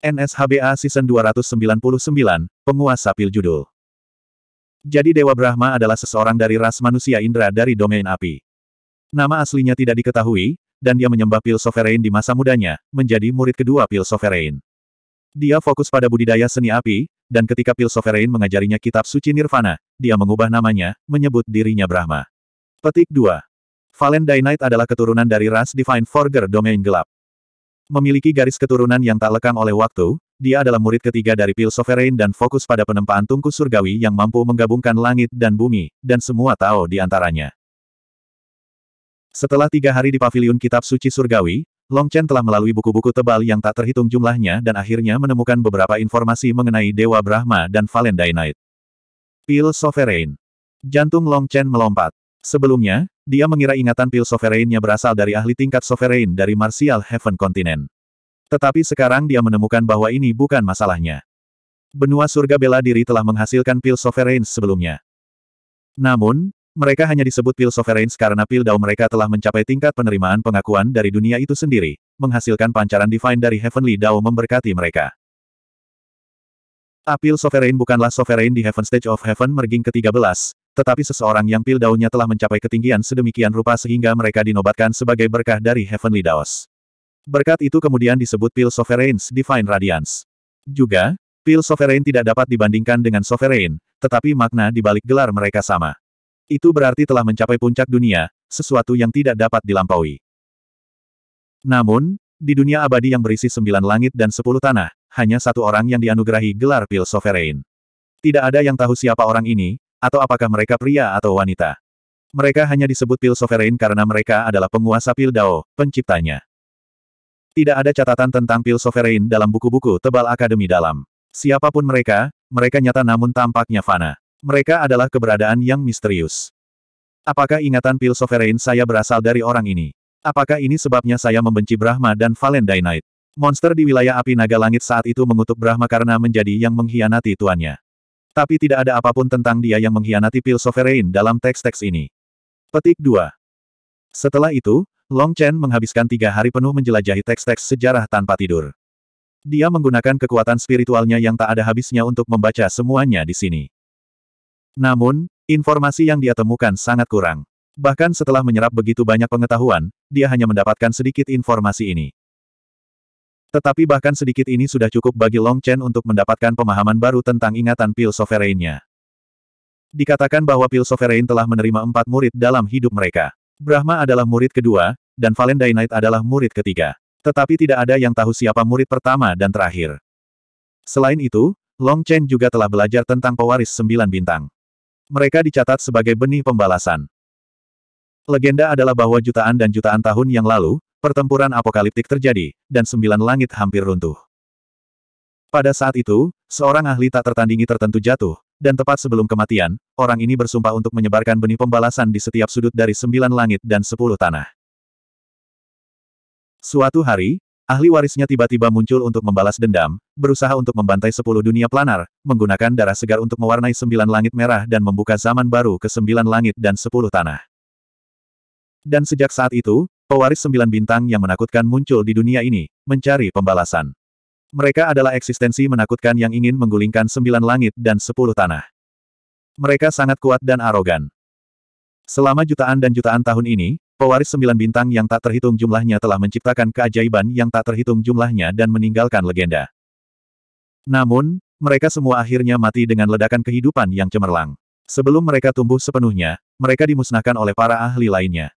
NSHBA Season 299, Penguasa Pil Judul. Jadi Dewa Brahma adalah seseorang dari ras manusia Indra dari domain api. Nama aslinya tidak diketahui, dan dia menyembah Pil Sovereign di masa mudanya, menjadi murid kedua Pil Sovereign. Dia fokus pada budidaya seni api, dan ketika Pil Sovereign mengajarinya kitab suci Nirvana, dia mengubah namanya, menyebut dirinya Brahma. Petik 2. Valen Dainite adalah keturunan dari ras Divine Forger Domain Gelap. Memiliki garis keturunan yang tak lekang oleh waktu, dia adalah murid ketiga dari Pil Sovereign dan fokus pada penempaan tungku surgawi yang mampu menggabungkan langit dan bumi, dan semua Tao di antaranya. Setelah tiga hari di paviliun Kitab Suci Surgawi, Long Chen telah melalui buku-buku tebal yang tak terhitung jumlahnya dan akhirnya menemukan beberapa informasi mengenai Dewa Brahma dan Valendainite. Pil Sovereign. Jantung Long Chen melompat. Sebelumnya, dia mengira ingatan pil sovereignnya berasal dari ahli tingkat sovereign dari Martial Heaven Continent. Tetapi sekarang dia menemukan bahwa ini bukan masalahnya. Benua surga bela diri telah menghasilkan pil sovereign sebelumnya. Namun, mereka hanya disebut pil sovereign karena pil dao mereka telah mencapai tingkat penerimaan pengakuan dari dunia itu sendiri, menghasilkan pancaran divine dari Heavenly Dao memberkati mereka. Apil Sovereign bukanlah Sovereign di Heaven Stage of Heaven Merging ke-13, tetapi seseorang yang pil daunnya telah mencapai ketinggian sedemikian rupa sehingga mereka dinobatkan sebagai berkah dari Heavenly Daos. Berkat itu kemudian disebut pil Sovereign's Divine Radiance. Juga, pil Sovereign tidak dapat dibandingkan dengan Sovereign, tetapi makna di balik gelar mereka sama. Itu berarti telah mencapai puncak dunia, sesuatu yang tidak dapat dilampaui. Namun, di dunia abadi yang berisi sembilan langit dan sepuluh tanah, hanya satu orang yang dianugerahi gelar pil Sovereign. Tidak ada yang tahu siapa orang ini, atau apakah mereka pria atau wanita? Mereka hanya disebut Pil Sovereign karena mereka adalah penguasa Pil Dao, penciptanya. Tidak ada catatan tentang Pil Sovereign dalam buku-buku tebal Akademi Dalam. Siapapun mereka, mereka nyata namun tampaknya fana. Mereka adalah keberadaan yang misterius. Apakah ingatan Pil Sovereign saya berasal dari orang ini? Apakah ini sebabnya saya membenci Brahma dan Valen Night? Monster di wilayah api naga langit saat itu mengutuk Brahma karena menjadi yang mengkhianati tuannya. Tapi tidak ada apapun tentang dia yang mengkhianati pil sovereign dalam teks-teks ini. Petik 2. Setelah itu, Long Chen menghabiskan tiga hari penuh menjelajahi teks-teks sejarah tanpa tidur. Dia menggunakan kekuatan spiritualnya yang tak ada habisnya untuk membaca semuanya di sini. Namun, informasi yang dia temukan sangat kurang. Bahkan setelah menyerap begitu banyak pengetahuan, dia hanya mendapatkan sedikit informasi ini. Tetapi bahkan sedikit ini sudah cukup bagi Long Chen untuk mendapatkan pemahaman baru tentang ingatan pil Sovereign-nya. Dikatakan bahwa pil sovereign telah menerima empat murid dalam hidup mereka. Brahma adalah murid kedua, dan Valendai Knight adalah murid ketiga. Tetapi tidak ada yang tahu siapa murid pertama dan terakhir. Selain itu, Long Chen juga telah belajar tentang pewaris sembilan bintang. Mereka dicatat sebagai benih pembalasan. Legenda adalah bahwa jutaan dan jutaan tahun yang lalu, Pertempuran apokaliptik terjadi, dan sembilan langit hampir runtuh. Pada saat itu, seorang ahli tak tertandingi tertentu jatuh, dan tepat sebelum kematian, orang ini bersumpah untuk menyebarkan benih pembalasan di setiap sudut dari sembilan langit dan sepuluh tanah. Suatu hari, ahli warisnya tiba-tiba muncul untuk membalas dendam, berusaha untuk membantai sepuluh dunia planar, menggunakan darah segar untuk mewarnai sembilan langit merah dan membuka zaman baru ke sembilan langit dan sepuluh tanah. Dan sejak saat itu, pewaris sembilan bintang yang menakutkan muncul di dunia ini, mencari pembalasan. Mereka adalah eksistensi menakutkan yang ingin menggulingkan sembilan langit dan sepuluh tanah. Mereka sangat kuat dan arogan. Selama jutaan dan jutaan tahun ini, pewaris sembilan bintang yang tak terhitung jumlahnya telah menciptakan keajaiban yang tak terhitung jumlahnya dan meninggalkan legenda. Namun, mereka semua akhirnya mati dengan ledakan kehidupan yang cemerlang. Sebelum mereka tumbuh sepenuhnya, mereka dimusnahkan oleh para ahli lainnya.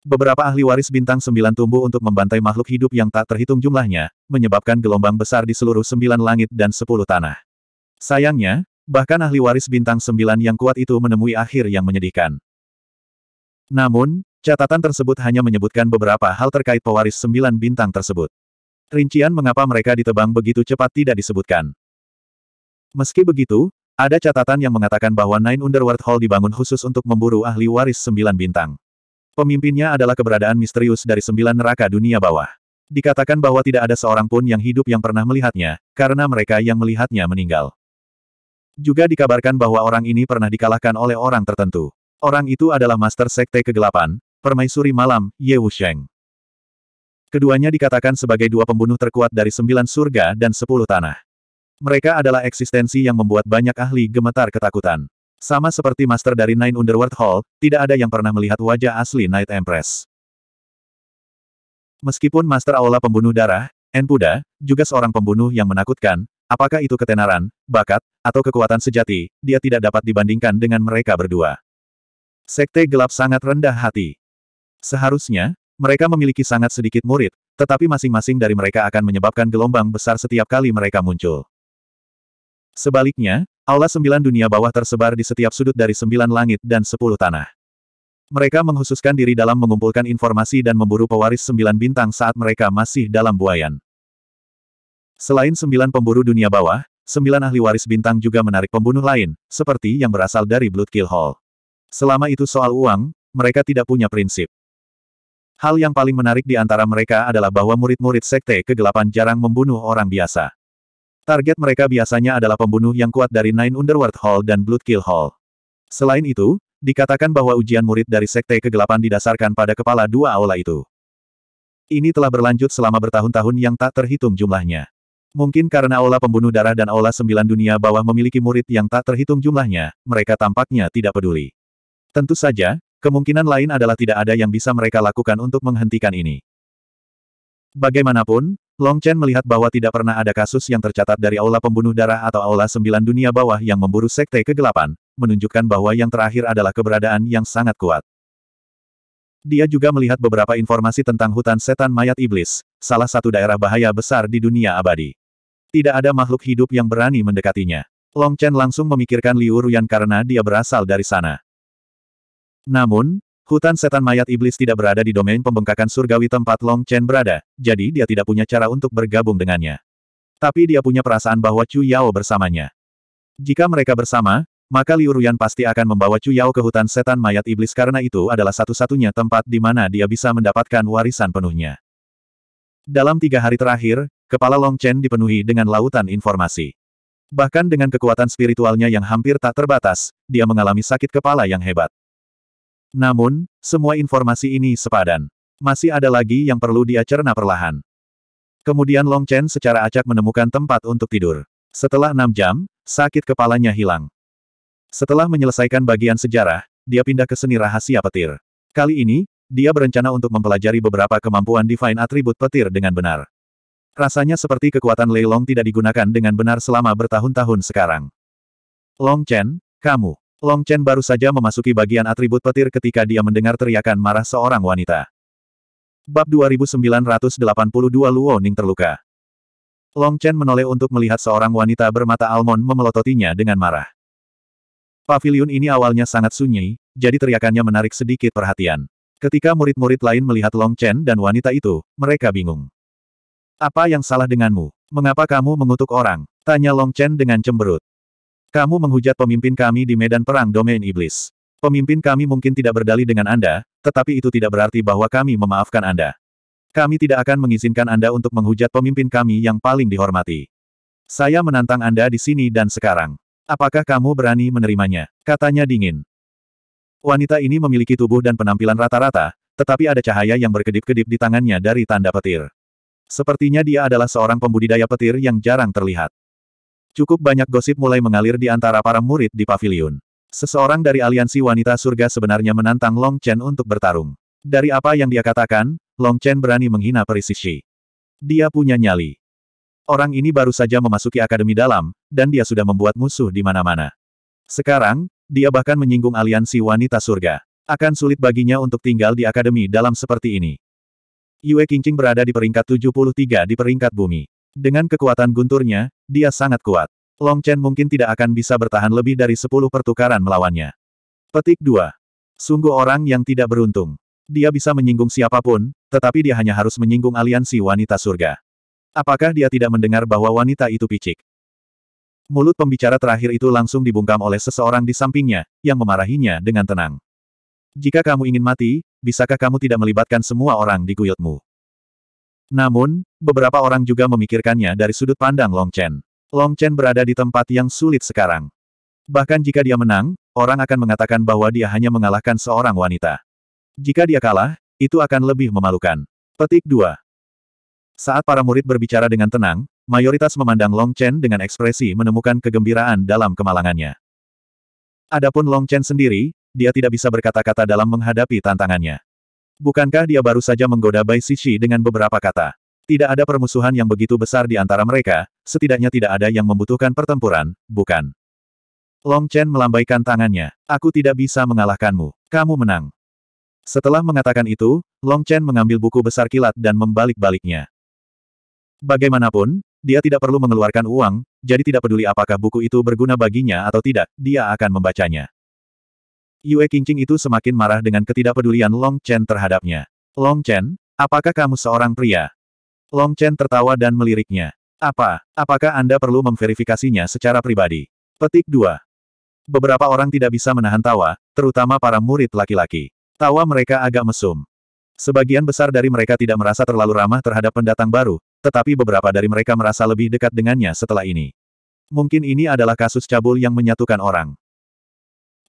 Beberapa ahli waris bintang sembilan tumbuh untuk membantai makhluk hidup yang tak terhitung jumlahnya, menyebabkan gelombang besar di seluruh sembilan langit dan sepuluh tanah. Sayangnya, bahkan ahli waris bintang sembilan yang kuat itu menemui akhir yang menyedihkan. Namun, catatan tersebut hanya menyebutkan beberapa hal terkait pewaris sembilan bintang tersebut. Rincian mengapa mereka ditebang begitu cepat tidak disebutkan. Meski begitu, ada catatan yang mengatakan bahwa Nine Underworld Hall dibangun khusus untuk memburu ahli waris sembilan bintang. Pemimpinnya adalah keberadaan misterius dari sembilan neraka dunia bawah. Dikatakan bahwa tidak ada seorang pun yang hidup yang pernah melihatnya, karena mereka yang melihatnya meninggal. Juga dikabarkan bahwa orang ini pernah dikalahkan oleh orang tertentu. Orang itu adalah Master Sekte Kegelapan, Permaisuri Malam, Ye Wusheng. Keduanya dikatakan sebagai dua pembunuh terkuat dari sembilan surga dan sepuluh tanah. Mereka adalah eksistensi yang membuat banyak ahli gemetar ketakutan. Sama seperti master dari Nine Underworld Hall, tidak ada yang pernah melihat wajah asli Night Empress. Meskipun master aula pembunuh darah, Enpuda, juga seorang pembunuh yang menakutkan, apakah itu ketenaran, bakat, atau kekuatan sejati, dia tidak dapat dibandingkan dengan mereka berdua. Sekte gelap sangat rendah hati. Seharusnya, mereka memiliki sangat sedikit murid, tetapi masing-masing dari mereka akan menyebabkan gelombang besar setiap kali mereka muncul. Sebaliknya, Aula sembilan dunia bawah tersebar di setiap sudut dari sembilan langit dan sepuluh tanah. Mereka menghususkan diri dalam mengumpulkan informasi dan memburu pewaris sembilan bintang saat mereka masih dalam buayan. Selain sembilan pemburu dunia bawah, sembilan ahli waris bintang juga menarik pembunuh lain, seperti yang berasal dari Bloodkill Hall. Selama itu soal uang, mereka tidak punya prinsip. Hal yang paling menarik di antara mereka adalah bahwa murid-murid sekte kegelapan jarang membunuh orang biasa. Target mereka biasanya adalah pembunuh yang kuat dari Nine Underworld Hall dan Bloodkill Hall. Selain itu, dikatakan bahwa ujian murid dari Sekte Kegelapan didasarkan pada kepala dua aula itu. Ini telah berlanjut selama bertahun-tahun yang tak terhitung jumlahnya. Mungkin karena aula pembunuh darah dan aula sembilan dunia bawah memiliki murid yang tak terhitung jumlahnya, mereka tampaknya tidak peduli. Tentu saja, kemungkinan lain adalah tidak ada yang bisa mereka lakukan untuk menghentikan ini. Bagaimanapun, Long Chen melihat bahwa tidak pernah ada kasus yang tercatat dari Aula Pembunuh Darah atau Aula Sembilan Dunia Bawah yang memburu Sekte Kegelapan, menunjukkan bahwa yang terakhir adalah keberadaan yang sangat kuat. Dia juga melihat beberapa informasi tentang hutan setan mayat iblis, salah satu daerah bahaya besar di dunia abadi. Tidak ada makhluk hidup yang berani mendekatinya. Long Chen langsung memikirkan Liu Ruyan karena dia berasal dari sana. Namun, Hutan setan mayat iblis tidak berada di domain pembengkakan surgawi tempat Long Chen berada, jadi dia tidak punya cara untuk bergabung dengannya. Tapi dia punya perasaan bahwa Chu Yao bersamanya. Jika mereka bersama, maka Liu Ruyan pasti akan membawa Chu Yao ke hutan setan mayat iblis karena itu adalah satu-satunya tempat di mana dia bisa mendapatkan warisan penuhnya. Dalam tiga hari terakhir, kepala Long Chen dipenuhi dengan lautan informasi. Bahkan dengan kekuatan spiritualnya yang hampir tak terbatas, dia mengalami sakit kepala yang hebat. Namun, semua informasi ini sepadan. Masih ada lagi yang perlu dia cerna perlahan. Kemudian Long Chen secara acak menemukan tempat untuk tidur. Setelah enam jam, sakit kepalanya hilang. Setelah menyelesaikan bagian sejarah, dia pindah ke seni rahasia petir. Kali ini, dia berencana untuk mempelajari beberapa kemampuan Divine Atribut petir dengan benar. Rasanya seperti kekuatan Lei Long tidak digunakan dengan benar selama bertahun-tahun sekarang. Long Chen, kamu. Long Chen baru saja memasuki bagian atribut petir ketika dia mendengar teriakan marah seorang wanita. Bab 2982 Luo Ning terluka. Long Chen menoleh untuk melihat seorang wanita bermata almond memelototinya dengan marah. Paviliun ini awalnya sangat sunyi, jadi teriakannya menarik sedikit perhatian. Ketika murid-murid lain melihat Long Chen dan wanita itu, mereka bingung. Apa yang salah denganmu? Mengapa kamu mengutuk orang? Tanya Long Chen dengan cemberut. Kamu menghujat pemimpin kami di medan perang domain iblis. Pemimpin kami mungkin tidak berdali dengan Anda, tetapi itu tidak berarti bahwa kami memaafkan Anda. Kami tidak akan mengizinkan Anda untuk menghujat pemimpin kami yang paling dihormati. Saya menantang Anda di sini dan sekarang. Apakah kamu berani menerimanya? Katanya dingin. Wanita ini memiliki tubuh dan penampilan rata-rata, tetapi ada cahaya yang berkedip-kedip di tangannya dari tanda petir. Sepertinya dia adalah seorang pembudidaya petir yang jarang terlihat. Cukup banyak gosip mulai mengalir di antara para murid di pavilion. Seseorang dari aliansi wanita surga sebenarnya menantang Long Chen untuk bertarung. Dari apa yang dia katakan, Long Chen berani menghina Perisishi. Dia punya nyali. Orang ini baru saja memasuki akademi dalam, dan dia sudah membuat musuh di mana-mana. Sekarang, dia bahkan menyinggung aliansi wanita surga. Akan sulit baginya untuk tinggal di akademi dalam seperti ini. Yue Qingqing berada di peringkat 73 di peringkat bumi. Dengan kekuatan gunturnya, dia sangat kuat. Long Chen mungkin tidak akan bisa bertahan lebih dari sepuluh pertukaran melawannya. Petik 2. Sungguh orang yang tidak beruntung. Dia bisa menyinggung siapapun, tetapi dia hanya harus menyinggung aliansi wanita surga. Apakah dia tidak mendengar bahwa wanita itu picik? Mulut pembicara terakhir itu langsung dibungkam oleh seseorang di sampingnya, yang memarahinya dengan tenang. Jika kamu ingin mati, bisakah kamu tidak melibatkan semua orang di kuyutmu? Namun, beberapa orang juga memikirkannya dari sudut pandang Long Chen. Long Chen berada di tempat yang sulit sekarang. Bahkan jika dia menang, orang akan mengatakan bahwa dia hanya mengalahkan seorang wanita. Jika dia kalah, itu akan lebih memalukan. Petik 2. Saat para murid berbicara dengan tenang, mayoritas memandang Long Chen dengan ekspresi menemukan kegembiraan dalam kemalangannya. Adapun Long Chen sendiri, dia tidak bisa berkata-kata dalam menghadapi tantangannya. Bukankah dia baru saja menggoda Bai Sishi dengan beberapa kata? Tidak ada permusuhan yang begitu besar di antara mereka, setidaknya tidak ada yang membutuhkan pertempuran, bukan? Long Chen melambaikan tangannya. Aku tidak bisa mengalahkanmu. Kamu menang. Setelah mengatakan itu, Long Chen mengambil buku besar kilat dan membalik-baliknya. Bagaimanapun, dia tidak perlu mengeluarkan uang, jadi tidak peduli apakah buku itu berguna baginya atau tidak, dia akan membacanya. Yue Qingqing itu semakin marah dengan ketidakpedulian Long Chen terhadapnya. Long Chen, apakah kamu seorang pria? Long Chen tertawa dan meliriknya. Apa, apakah Anda perlu memverifikasinya secara pribadi? Petik 2. Beberapa orang tidak bisa menahan tawa, terutama para murid laki-laki. Tawa mereka agak mesum. Sebagian besar dari mereka tidak merasa terlalu ramah terhadap pendatang baru, tetapi beberapa dari mereka merasa lebih dekat dengannya setelah ini. Mungkin ini adalah kasus cabul yang menyatukan orang.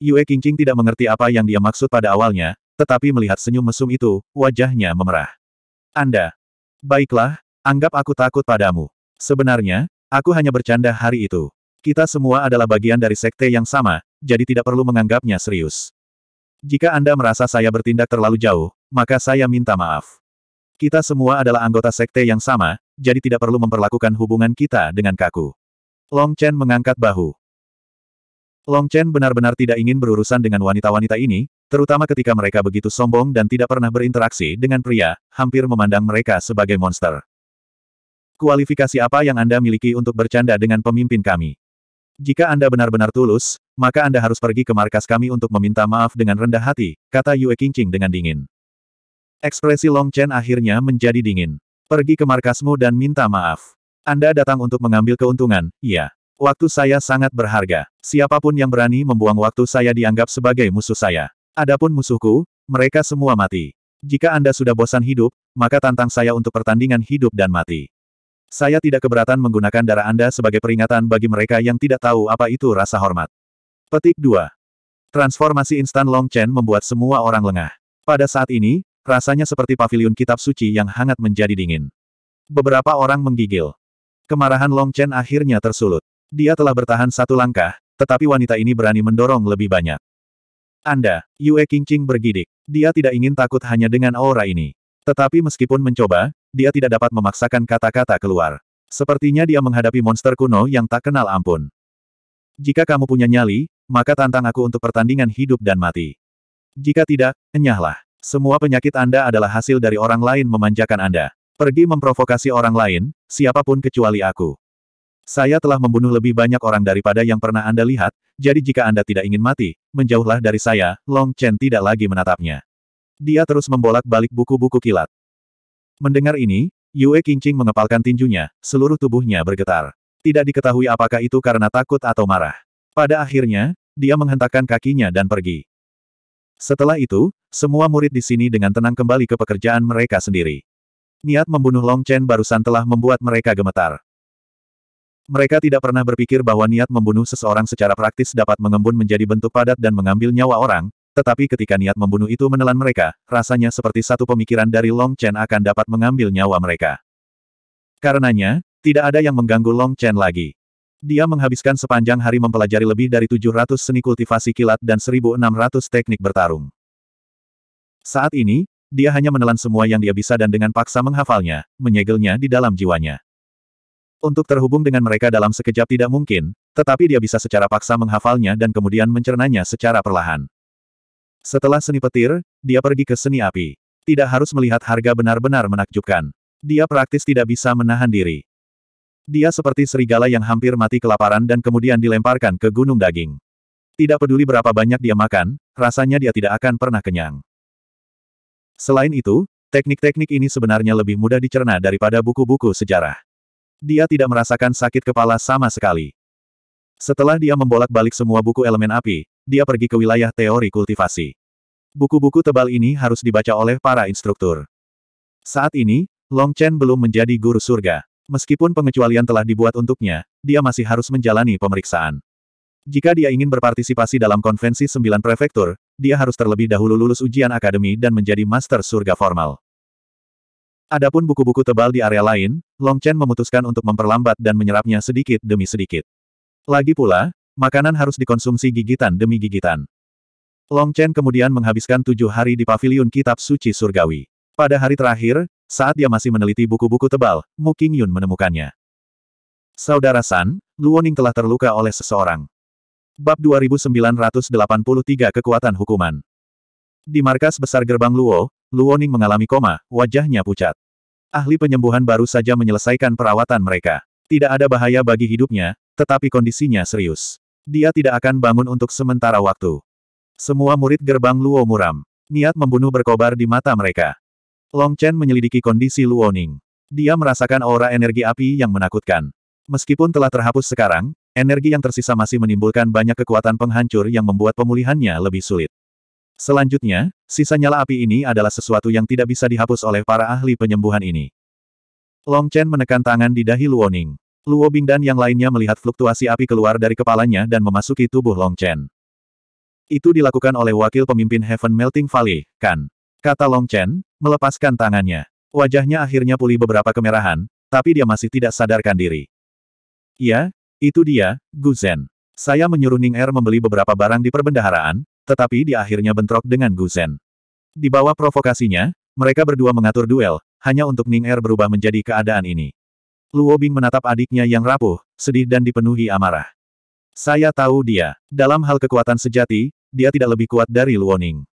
Yue Qingqing tidak mengerti apa yang dia maksud pada awalnya, tetapi melihat senyum mesum itu, wajahnya memerah. Anda. Baiklah, anggap aku takut padamu. Sebenarnya, aku hanya bercanda hari itu. Kita semua adalah bagian dari sekte yang sama, jadi tidak perlu menganggapnya serius. Jika Anda merasa saya bertindak terlalu jauh, maka saya minta maaf. Kita semua adalah anggota sekte yang sama, jadi tidak perlu memperlakukan hubungan kita dengan kaku. Long Chen mengangkat bahu. Long Chen benar-benar tidak ingin berurusan dengan wanita-wanita ini, terutama ketika mereka begitu sombong dan tidak pernah berinteraksi dengan pria, hampir memandang mereka sebagai monster. Kualifikasi apa yang Anda miliki untuk bercanda dengan pemimpin kami? Jika Anda benar-benar tulus, maka Anda harus pergi ke markas kami untuk meminta maaf dengan rendah hati, kata Yue Qingqing dengan dingin. Ekspresi Long Chen akhirnya menjadi dingin. Pergi ke markasmu dan minta maaf. Anda datang untuk mengambil keuntungan, iya. Waktu saya sangat berharga. Siapapun yang berani membuang waktu saya dianggap sebagai musuh saya. Adapun musuhku, mereka semua mati. Jika Anda sudah bosan hidup, maka tantang saya untuk pertandingan hidup dan mati. Saya tidak keberatan menggunakan darah Anda sebagai peringatan bagi mereka yang tidak tahu apa itu rasa hormat. Petik 2. Transformasi instan Long Chen membuat semua orang lengah. Pada saat ini, rasanya seperti paviliun kitab suci yang hangat menjadi dingin. Beberapa orang menggigil. Kemarahan Long Chen akhirnya tersulut. Dia telah bertahan satu langkah, tetapi wanita ini berani mendorong lebih banyak. Anda, Yue Qingqing bergidik. Dia tidak ingin takut hanya dengan aura ini. Tetapi meskipun mencoba, dia tidak dapat memaksakan kata-kata keluar. Sepertinya dia menghadapi monster kuno yang tak kenal ampun. Jika kamu punya nyali, maka tantang aku untuk pertandingan hidup dan mati. Jika tidak, enyahlah. Semua penyakit Anda adalah hasil dari orang lain memanjakan Anda. Pergi memprovokasi orang lain, siapapun kecuali aku. Saya telah membunuh lebih banyak orang daripada yang pernah Anda lihat, jadi jika Anda tidak ingin mati, menjauhlah dari saya, Long Chen tidak lagi menatapnya. Dia terus membolak-balik buku-buku kilat. Mendengar ini, Yue Qingqing mengepalkan tinjunya, seluruh tubuhnya bergetar. Tidak diketahui apakah itu karena takut atau marah. Pada akhirnya, dia menghentakkan kakinya dan pergi. Setelah itu, semua murid di sini dengan tenang kembali ke pekerjaan mereka sendiri. Niat membunuh Long Chen barusan telah membuat mereka gemetar. Mereka tidak pernah berpikir bahwa niat membunuh seseorang secara praktis dapat mengembun menjadi bentuk padat dan mengambil nyawa orang, tetapi ketika niat membunuh itu menelan mereka, rasanya seperti satu pemikiran dari Long Chen akan dapat mengambil nyawa mereka. Karenanya, tidak ada yang mengganggu Long Chen lagi. Dia menghabiskan sepanjang hari mempelajari lebih dari 700 seni kultivasi kilat dan 1.600 teknik bertarung. Saat ini, dia hanya menelan semua yang dia bisa dan dengan paksa menghafalnya, menyegelnya di dalam jiwanya. Untuk terhubung dengan mereka dalam sekejap tidak mungkin, tetapi dia bisa secara paksa menghafalnya dan kemudian mencernanya secara perlahan. Setelah seni petir, dia pergi ke seni api. Tidak harus melihat harga benar-benar menakjubkan. Dia praktis tidak bisa menahan diri. Dia seperti serigala yang hampir mati kelaparan dan kemudian dilemparkan ke gunung daging. Tidak peduli berapa banyak dia makan, rasanya dia tidak akan pernah kenyang. Selain itu, teknik-teknik ini sebenarnya lebih mudah dicerna daripada buku-buku sejarah. Dia tidak merasakan sakit kepala sama sekali. Setelah dia membolak-balik semua buku elemen api, dia pergi ke wilayah teori kultivasi. Buku-buku tebal ini harus dibaca oleh para instruktur. Saat ini, Long Chen belum menjadi guru surga. Meskipun pengecualian telah dibuat untuknya, dia masih harus menjalani pemeriksaan. Jika dia ingin berpartisipasi dalam konvensi sembilan prefektur, dia harus terlebih dahulu lulus ujian akademi dan menjadi master surga formal. Adapun buku-buku tebal di area lain, Long Chen memutuskan untuk memperlambat dan menyerapnya sedikit demi sedikit. Lagi pula, makanan harus dikonsumsi gigitan demi gigitan. Long Chen kemudian menghabiskan tujuh hari di paviliun kitab suci surgawi. Pada hari terakhir, saat dia masih meneliti buku-buku tebal, Mu Yun menemukannya. Saudara San, Luoning telah terluka oleh seseorang. Bab 2983 Kekuatan Hukuman Di markas besar gerbang Luo, Luoning mengalami koma, wajahnya pucat. Ahli penyembuhan baru saja menyelesaikan perawatan mereka. Tidak ada bahaya bagi hidupnya, tetapi kondisinya serius. Dia tidak akan bangun untuk sementara waktu. Semua murid gerbang Luo muram. Niat membunuh berkobar di mata mereka. Long Chen menyelidiki kondisi Luo Ning. Dia merasakan aura energi api yang menakutkan. Meskipun telah terhapus sekarang, energi yang tersisa masih menimbulkan banyak kekuatan penghancur yang membuat pemulihannya lebih sulit. Selanjutnya, Sisa nyala api ini adalah sesuatu yang tidak bisa dihapus oleh para ahli penyembuhan ini. Long Chen menekan tangan di dahi Luoning. Luo Bing dan yang lainnya melihat fluktuasi api keluar dari kepalanya dan memasuki tubuh Long Chen. Itu dilakukan oleh wakil pemimpin Heaven Melting Valley, kan? Kata Long Chen, melepaskan tangannya. Wajahnya akhirnya pulih beberapa kemerahan, tapi dia masih tidak sadarkan diri. Ya, itu dia, Gu Zhen. Saya menyuruh Ning Er membeli beberapa barang di perbendaharaan, tetapi dia akhirnya bentrok dengan Gu Zhen. Di bawah provokasinya, mereka berdua mengatur duel, hanya untuk Ning Er berubah menjadi keadaan ini. Luo Bing menatap adiknya yang rapuh, sedih dan dipenuhi amarah. Saya tahu dia. Dalam hal kekuatan sejati, dia tidak lebih kuat dari Luo Ning.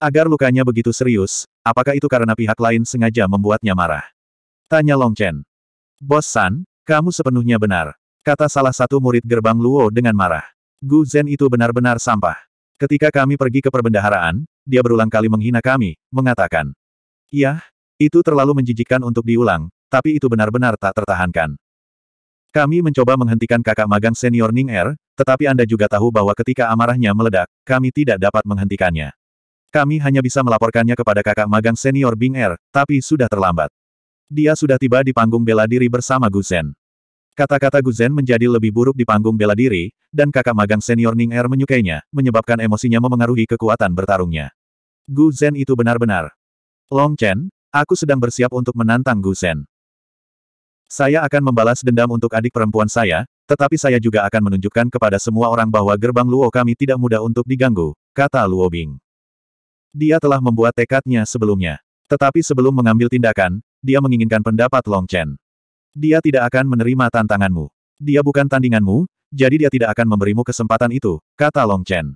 Agar lukanya begitu serius, apakah itu karena pihak lain sengaja membuatnya marah? Tanya Long Chen. Bos San, kamu sepenuhnya benar. Kata salah satu murid gerbang Luo dengan marah. Gu Zhen itu benar-benar sampah. Ketika kami pergi ke perbendaharaan, dia berulang kali menghina kami, mengatakan, Yah, itu terlalu menjijikkan untuk diulang, tapi itu benar-benar tak tertahankan. Kami mencoba menghentikan kakak magang senior Ning Er, tetapi Anda juga tahu bahwa ketika amarahnya meledak, kami tidak dapat menghentikannya. Kami hanya bisa melaporkannya kepada kakak magang senior Bing Er, tapi sudah terlambat. Dia sudah tiba di panggung bela diri bersama Gu Guzen. Kata-kata Gu Zhen menjadi lebih buruk di panggung bela diri, dan kakak magang senior Ning Er menyukainya, menyebabkan emosinya memengaruhi kekuatan bertarungnya. Gu Zhen itu benar-benar. Long Chen, aku sedang bersiap untuk menantang Gu Zhen. Saya akan membalas dendam untuk adik perempuan saya, tetapi saya juga akan menunjukkan kepada semua orang bahwa gerbang Luo kami tidak mudah untuk diganggu, kata Luo Bing. Dia telah membuat tekadnya sebelumnya. Tetapi sebelum mengambil tindakan, dia menginginkan pendapat Long Chen. Dia tidak akan menerima tantanganmu. Dia bukan tandinganmu, jadi dia tidak akan memberimu kesempatan itu, kata Long Chen.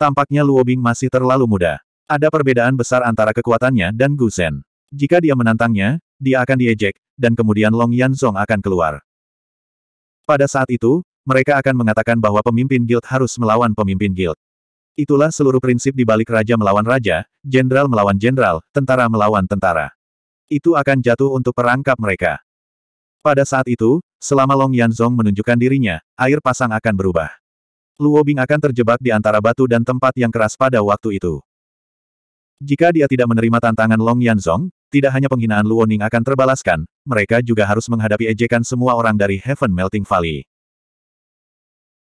Tampaknya Luo Bing masih terlalu muda. Ada perbedaan besar antara kekuatannya dan Gu Shen. Jika dia menantangnya, dia akan diejek, dan kemudian Long Yanzong akan keluar. Pada saat itu, mereka akan mengatakan bahwa pemimpin guild harus melawan pemimpin guild. Itulah seluruh prinsip di balik raja melawan raja, jenderal melawan jenderal, tentara melawan tentara. Itu akan jatuh untuk perangkap mereka. Pada saat itu, selama Long Yanzong menunjukkan dirinya, air pasang akan berubah. Luo Bing akan terjebak di antara batu dan tempat yang keras pada waktu itu. Jika dia tidak menerima tantangan Long Yanzong, tidak hanya penghinaan Luo Ning akan terbalaskan, mereka juga harus menghadapi ejekan semua orang dari Heaven Melting Valley.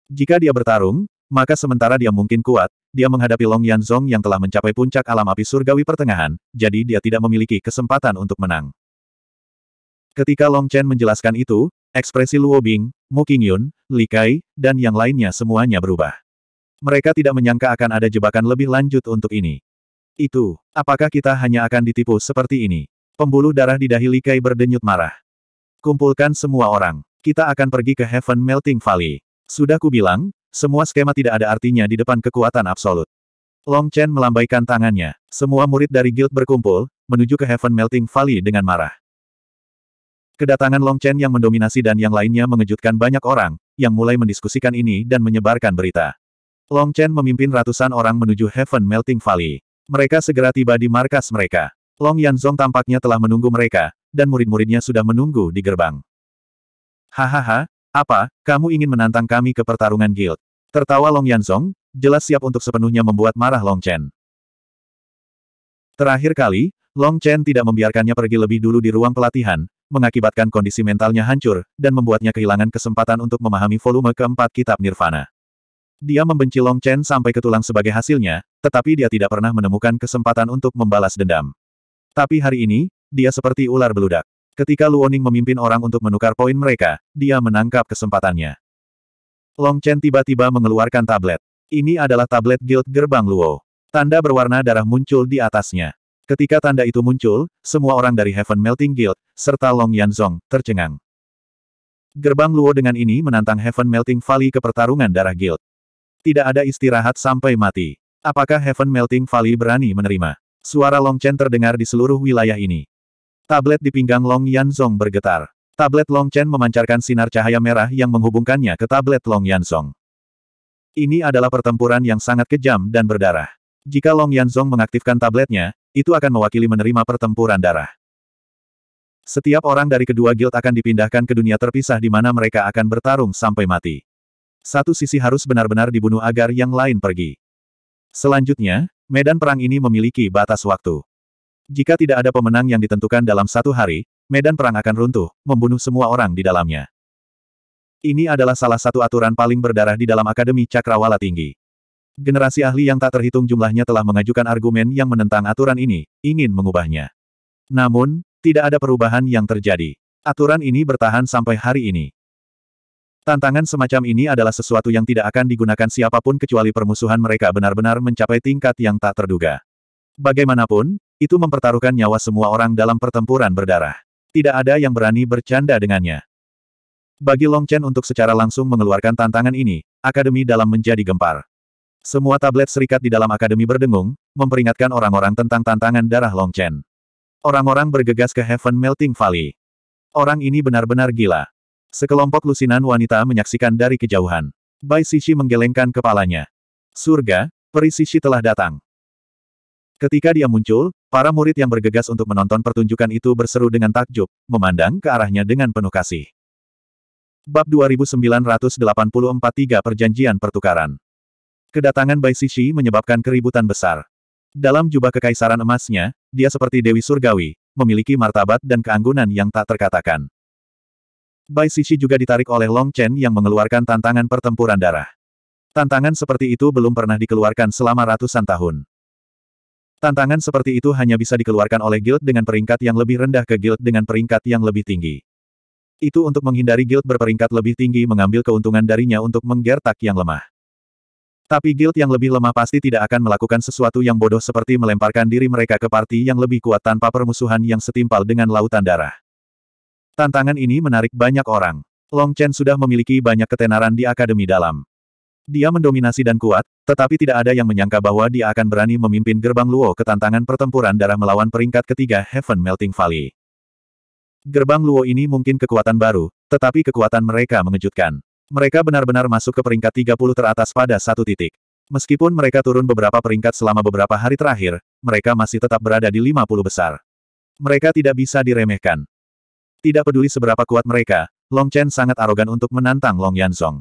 Jika dia bertarung, maka sementara dia mungkin kuat, dia menghadapi Long Yanzong yang telah mencapai puncak alam api surgawi pertengahan, jadi dia tidak memiliki kesempatan untuk menang. Ketika Long Chen menjelaskan itu, ekspresi Luo Bing, Mo Qingyun, Li Kai, dan yang lainnya semuanya berubah. Mereka tidak menyangka akan ada jebakan lebih lanjut untuk ini. Itu, apakah kita hanya akan ditipu seperti ini? Pembuluh darah di dahi Li Kai berdenyut marah. Kumpulkan semua orang. Kita akan pergi ke Heaven Melting Valley. Sudah kubilang, semua skema tidak ada artinya di depan kekuatan absolut. Long Chen melambaikan tangannya. Semua murid dari guild berkumpul, menuju ke Heaven Melting Valley dengan marah. Kedatangan Long Chen yang mendominasi dan yang lainnya mengejutkan banyak orang, yang mulai mendiskusikan ini dan menyebarkan berita. Long Chen memimpin ratusan orang menuju Heaven Melting Valley. Mereka segera tiba di markas mereka. Long Yanzong tampaknya telah menunggu mereka, dan murid-muridnya sudah menunggu di gerbang. Hahaha, apa, kamu ingin menantang kami ke pertarungan guild? Tertawa Long Yanzong, jelas siap untuk sepenuhnya membuat marah Long Chen. Terakhir kali, Long Chen tidak membiarkannya pergi lebih dulu di ruang pelatihan, mengakibatkan kondisi mentalnya hancur, dan membuatnya kehilangan kesempatan untuk memahami volume keempat kitab Nirvana. Dia membenci Long Chen sampai ke tulang sebagai hasilnya, tetapi dia tidak pernah menemukan kesempatan untuk membalas dendam. Tapi hari ini, dia seperti ular beludak. Ketika Luoning memimpin orang untuk menukar poin mereka, dia menangkap kesempatannya. Long Chen tiba-tiba mengeluarkan tablet. Ini adalah tablet guild gerbang Luo. Tanda berwarna darah muncul di atasnya. Ketika tanda itu muncul, semua orang dari Heaven Melting Guild, serta Long Yanzong, tercengang. Gerbang Luo dengan ini menantang Heaven Melting Valley ke pertarungan darah guild. Tidak ada istirahat sampai mati. Apakah Heaven Melting Valley berani menerima? Suara Long Chen terdengar di seluruh wilayah ini. Tablet di pinggang Long Yanzong bergetar. Tablet Long Chen memancarkan sinar cahaya merah yang menghubungkannya ke tablet Long Yanzong. Ini adalah pertempuran yang sangat kejam dan berdarah. Jika Long Yanzong mengaktifkan tabletnya, itu akan mewakili menerima pertempuran darah. Setiap orang dari kedua guild akan dipindahkan ke dunia terpisah di mana mereka akan bertarung sampai mati. Satu sisi harus benar-benar dibunuh agar yang lain pergi. Selanjutnya, medan perang ini memiliki batas waktu. Jika tidak ada pemenang yang ditentukan dalam satu hari, medan perang akan runtuh, membunuh semua orang di dalamnya. Ini adalah salah satu aturan paling berdarah di dalam Akademi Cakrawala Tinggi. Generasi ahli yang tak terhitung jumlahnya telah mengajukan argumen yang menentang aturan ini, ingin mengubahnya. Namun, tidak ada perubahan yang terjadi. Aturan ini bertahan sampai hari ini. Tantangan semacam ini adalah sesuatu yang tidak akan digunakan siapapun kecuali permusuhan mereka benar-benar mencapai tingkat yang tak terduga. Bagaimanapun, itu mempertaruhkan nyawa semua orang dalam pertempuran berdarah. Tidak ada yang berani bercanda dengannya. Bagi Long Chen untuk secara langsung mengeluarkan tantangan ini, Akademi dalam menjadi gempar. Semua tablet serikat di dalam Akademi berdengung, memperingatkan orang-orang tentang tantangan darah Long Chen. Orang-orang bergegas ke Heaven Melting Valley. Orang ini benar-benar gila. Sekelompok lusinan wanita menyaksikan dari kejauhan. Bai Sishi menggelengkan kepalanya. Surga, peri Sishi telah datang. Ketika dia muncul, para murid yang bergegas untuk menonton pertunjukan itu berseru dengan takjub, memandang ke arahnya dengan penuh kasih. Bab 2984 Perjanjian Pertukaran Kedatangan Bai Sishi menyebabkan keributan besar. Dalam jubah kekaisaran emasnya, dia seperti Dewi Surgawi, memiliki martabat dan keanggunan yang tak terkatakan. Bai Sisi juga ditarik oleh Long Chen yang mengeluarkan tantangan pertempuran darah. Tantangan seperti itu belum pernah dikeluarkan selama ratusan tahun. Tantangan seperti itu hanya bisa dikeluarkan oleh guild dengan peringkat yang lebih rendah ke guild dengan peringkat yang lebih tinggi. Itu untuk menghindari guild berperingkat lebih tinggi mengambil keuntungan darinya untuk menggertak yang lemah. Tapi guild yang lebih lemah pasti tidak akan melakukan sesuatu yang bodoh seperti melemparkan diri mereka ke parti yang lebih kuat tanpa permusuhan yang setimpal dengan lautan darah. Tantangan ini menarik banyak orang. Long Chen sudah memiliki banyak ketenaran di Akademi Dalam. Dia mendominasi dan kuat, tetapi tidak ada yang menyangka bahwa dia akan berani memimpin gerbang Luo ke tantangan pertempuran darah melawan peringkat ketiga Heaven Melting Valley. Gerbang Luo ini mungkin kekuatan baru, tetapi kekuatan mereka mengejutkan. Mereka benar-benar masuk ke peringkat 30 teratas pada satu titik. Meskipun mereka turun beberapa peringkat selama beberapa hari terakhir, mereka masih tetap berada di 50 besar. Mereka tidak bisa diremehkan. Tidak peduli seberapa kuat mereka, Long Chen sangat arogan untuk menantang Long Yanzong.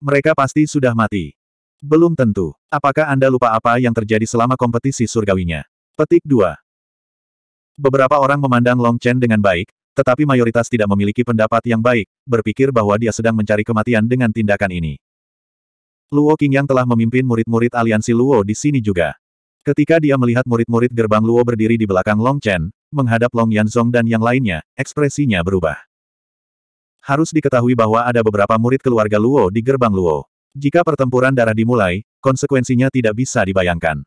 Mereka pasti sudah mati. Belum tentu. Apakah Anda lupa apa yang terjadi selama kompetisi surgawinya? Petik 2. Beberapa orang memandang Long Chen dengan baik, tetapi mayoritas tidak memiliki pendapat yang baik, berpikir bahwa dia sedang mencari kematian dengan tindakan ini. Luo yang telah memimpin murid-murid aliansi Luo di sini juga. Ketika dia melihat murid-murid gerbang Luo berdiri di belakang Long Chen, menghadap Long Yanzong dan yang lainnya, ekspresinya berubah. Harus diketahui bahwa ada beberapa murid keluarga Luo di gerbang Luo. Jika pertempuran darah dimulai, konsekuensinya tidak bisa dibayangkan.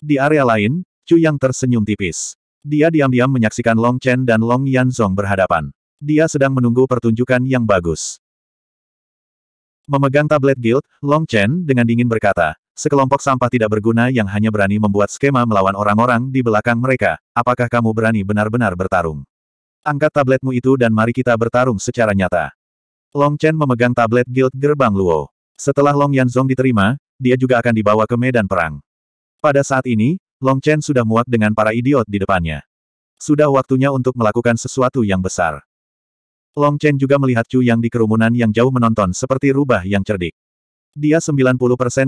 Di area lain, Chu Yang tersenyum tipis. Dia diam-diam menyaksikan Long Chen dan Long Yanzong berhadapan. Dia sedang menunggu pertunjukan yang bagus. Memegang tablet guild, Long Chen dengan dingin berkata, sekelompok sampah tidak berguna yang hanya berani membuat skema melawan orang-orang di belakang mereka, apakah kamu berani benar-benar bertarung? Angkat tabletmu itu dan mari kita bertarung secara nyata. Long Chen memegang tablet guild gerbang Luo. Setelah Long Yanzong diterima, dia juga akan dibawa ke medan perang. Pada saat ini, Long Chen sudah muak dengan para idiot di depannya. Sudah waktunya untuk melakukan sesuatu yang besar. Long Chen juga melihat Chu yang di kerumunan yang jauh menonton seperti rubah yang cerdik. Dia 90%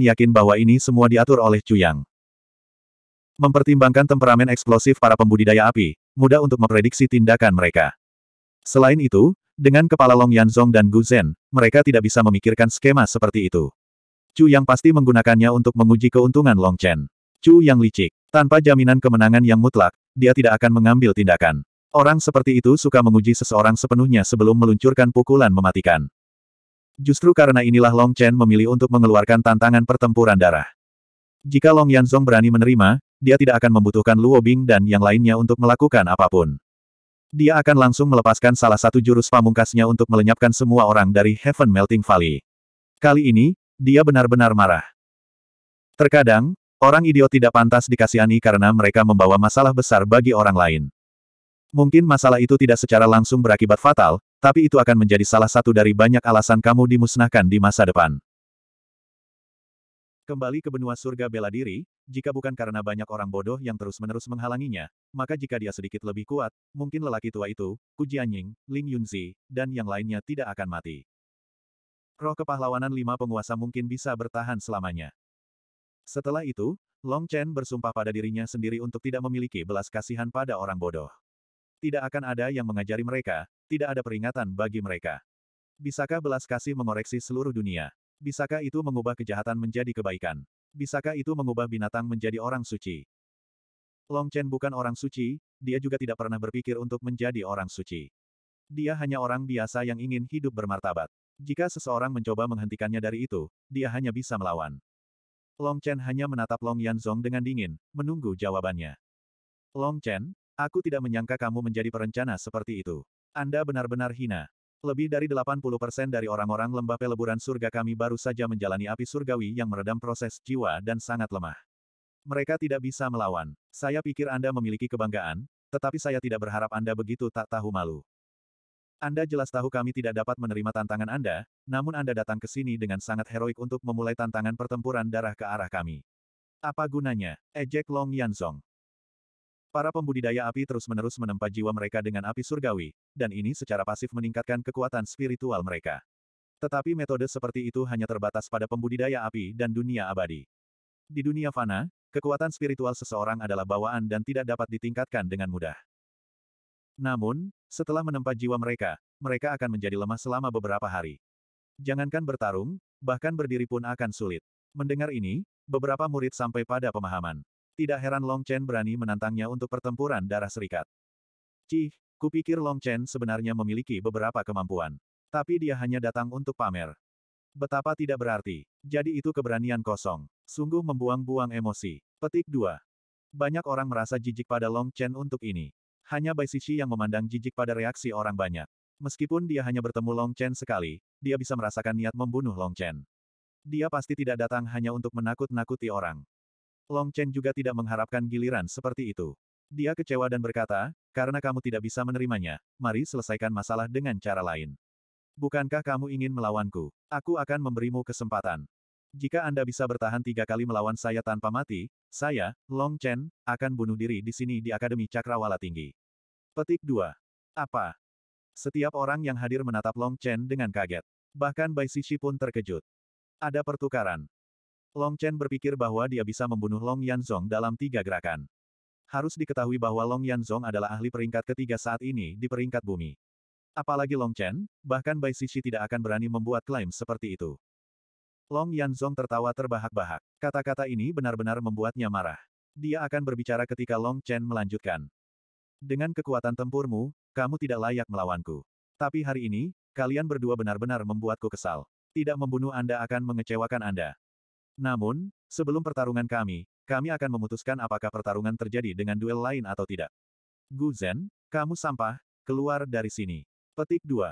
yakin bahwa ini semua diatur oleh Chu Yang. Mempertimbangkan temperamen eksplosif para pembudidaya api, mudah untuk memprediksi tindakan mereka. Selain itu, dengan kepala Long Yanzong dan Gu Zhen, mereka tidak bisa memikirkan skema seperti itu. Chu Yang pasti menggunakannya untuk menguji keuntungan Long Chen. Chu yang licik. Tanpa jaminan kemenangan yang mutlak, dia tidak akan mengambil tindakan. Orang seperti itu suka menguji seseorang sepenuhnya sebelum meluncurkan pukulan mematikan. Justru karena inilah Long Chen memilih untuk mengeluarkan tantangan pertempuran darah. Jika Long Yanzong berani menerima, dia tidak akan membutuhkan Luo Bing dan yang lainnya untuk melakukan apapun. Dia akan langsung melepaskan salah satu jurus pamungkasnya untuk melenyapkan semua orang dari Heaven Melting Valley. Kali ini, dia benar-benar marah. Terkadang, Orang idiot tidak pantas dikasihani karena mereka membawa masalah besar bagi orang lain. Mungkin masalah itu tidak secara langsung berakibat fatal, tapi itu akan menjadi salah satu dari banyak alasan kamu dimusnahkan di masa depan. Kembali ke benua surga bela diri, jika bukan karena banyak orang bodoh yang terus-menerus menghalanginya, maka jika dia sedikit lebih kuat, mungkin lelaki tua itu, Ku Jianying, Ling Yunzi, dan yang lainnya tidak akan mati. Roh kepahlawanan lima penguasa mungkin bisa bertahan selamanya. Setelah itu, Long Chen bersumpah pada dirinya sendiri untuk tidak memiliki belas kasihan pada orang bodoh. Tidak akan ada yang mengajari mereka, tidak ada peringatan bagi mereka. Bisakah belas kasih mengoreksi seluruh dunia? Bisakah itu mengubah kejahatan menjadi kebaikan? Bisakah itu mengubah binatang menjadi orang suci? Long Chen bukan orang suci, dia juga tidak pernah berpikir untuk menjadi orang suci. Dia hanya orang biasa yang ingin hidup bermartabat. Jika seseorang mencoba menghentikannya dari itu, dia hanya bisa melawan. Long Chen hanya menatap Long Yanzong dengan dingin, menunggu jawabannya. Long Chen, aku tidak menyangka kamu menjadi perencana seperti itu. Anda benar-benar hina. Lebih dari 80% dari orang-orang lembah peleburan surga kami baru saja menjalani api surgawi yang meredam proses jiwa dan sangat lemah. Mereka tidak bisa melawan. Saya pikir Anda memiliki kebanggaan, tetapi saya tidak berharap Anda begitu tak tahu malu. Anda jelas tahu kami tidak dapat menerima tantangan Anda, namun Anda datang ke sini dengan sangat heroik untuk memulai tantangan pertempuran darah ke arah kami. Apa gunanya? Ejek Long Yanzong. Para pembudidaya api terus-menerus menempa jiwa mereka dengan api surgawi, dan ini secara pasif meningkatkan kekuatan spiritual mereka. Tetapi metode seperti itu hanya terbatas pada pembudidaya api dan dunia abadi. Di dunia fana, kekuatan spiritual seseorang adalah bawaan dan tidak dapat ditingkatkan dengan mudah. Namun, setelah menempa jiwa mereka, mereka akan menjadi lemah selama beberapa hari. Jangankan bertarung, bahkan berdiri pun akan sulit. Mendengar ini, beberapa murid sampai pada pemahaman. Tidak heran Long Chen berani menantangnya untuk pertempuran darah serikat. Cih, kupikir Long Chen sebenarnya memiliki beberapa kemampuan. Tapi dia hanya datang untuk pamer. Betapa tidak berarti. Jadi itu keberanian kosong. Sungguh membuang-buang emosi. Petik 2. Banyak orang merasa jijik pada Long Chen untuk ini. Hanya Bai Sishi yang memandang jijik pada reaksi orang banyak. Meskipun dia hanya bertemu Long Chen sekali, dia bisa merasakan niat membunuh Long Chen. Dia pasti tidak datang hanya untuk menakut-nakuti orang. Long Chen juga tidak mengharapkan giliran seperti itu. Dia kecewa dan berkata, karena kamu tidak bisa menerimanya, mari selesaikan masalah dengan cara lain. Bukankah kamu ingin melawanku? Aku akan memberimu kesempatan. Jika Anda bisa bertahan tiga kali melawan saya tanpa mati, saya, Long Chen, akan bunuh diri di sini di Akademi Cakrawala Tinggi. Petik 2. Apa? Setiap orang yang hadir menatap Long Chen dengan kaget. Bahkan Bai Sishi pun terkejut. Ada pertukaran. Long Chen berpikir bahwa dia bisa membunuh Long Yanzong dalam tiga gerakan. Harus diketahui bahwa Long Yanzong adalah ahli peringkat ketiga saat ini di peringkat bumi. Apalagi Long Chen, bahkan Bai Sishi tidak akan berani membuat klaim seperti itu. Long Yanzong tertawa terbahak-bahak. Kata-kata ini benar-benar membuatnya marah. Dia akan berbicara ketika Long Chen melanjutkan. Dengan kekuatan tempurmu, kamu tidak layak melawanku. Tapi hari ini, kalian berdua benar-benar membuatku kesal. Tidak membunuh Anda akan mengecewakan Anda. Namun, sebelum pertarungan kami, kami akan memutuskan apakah pertarungan terjadi dengan duel lain atau tidak. Gu Zhen, kamu sampah, keluar dari sini. Petik 2.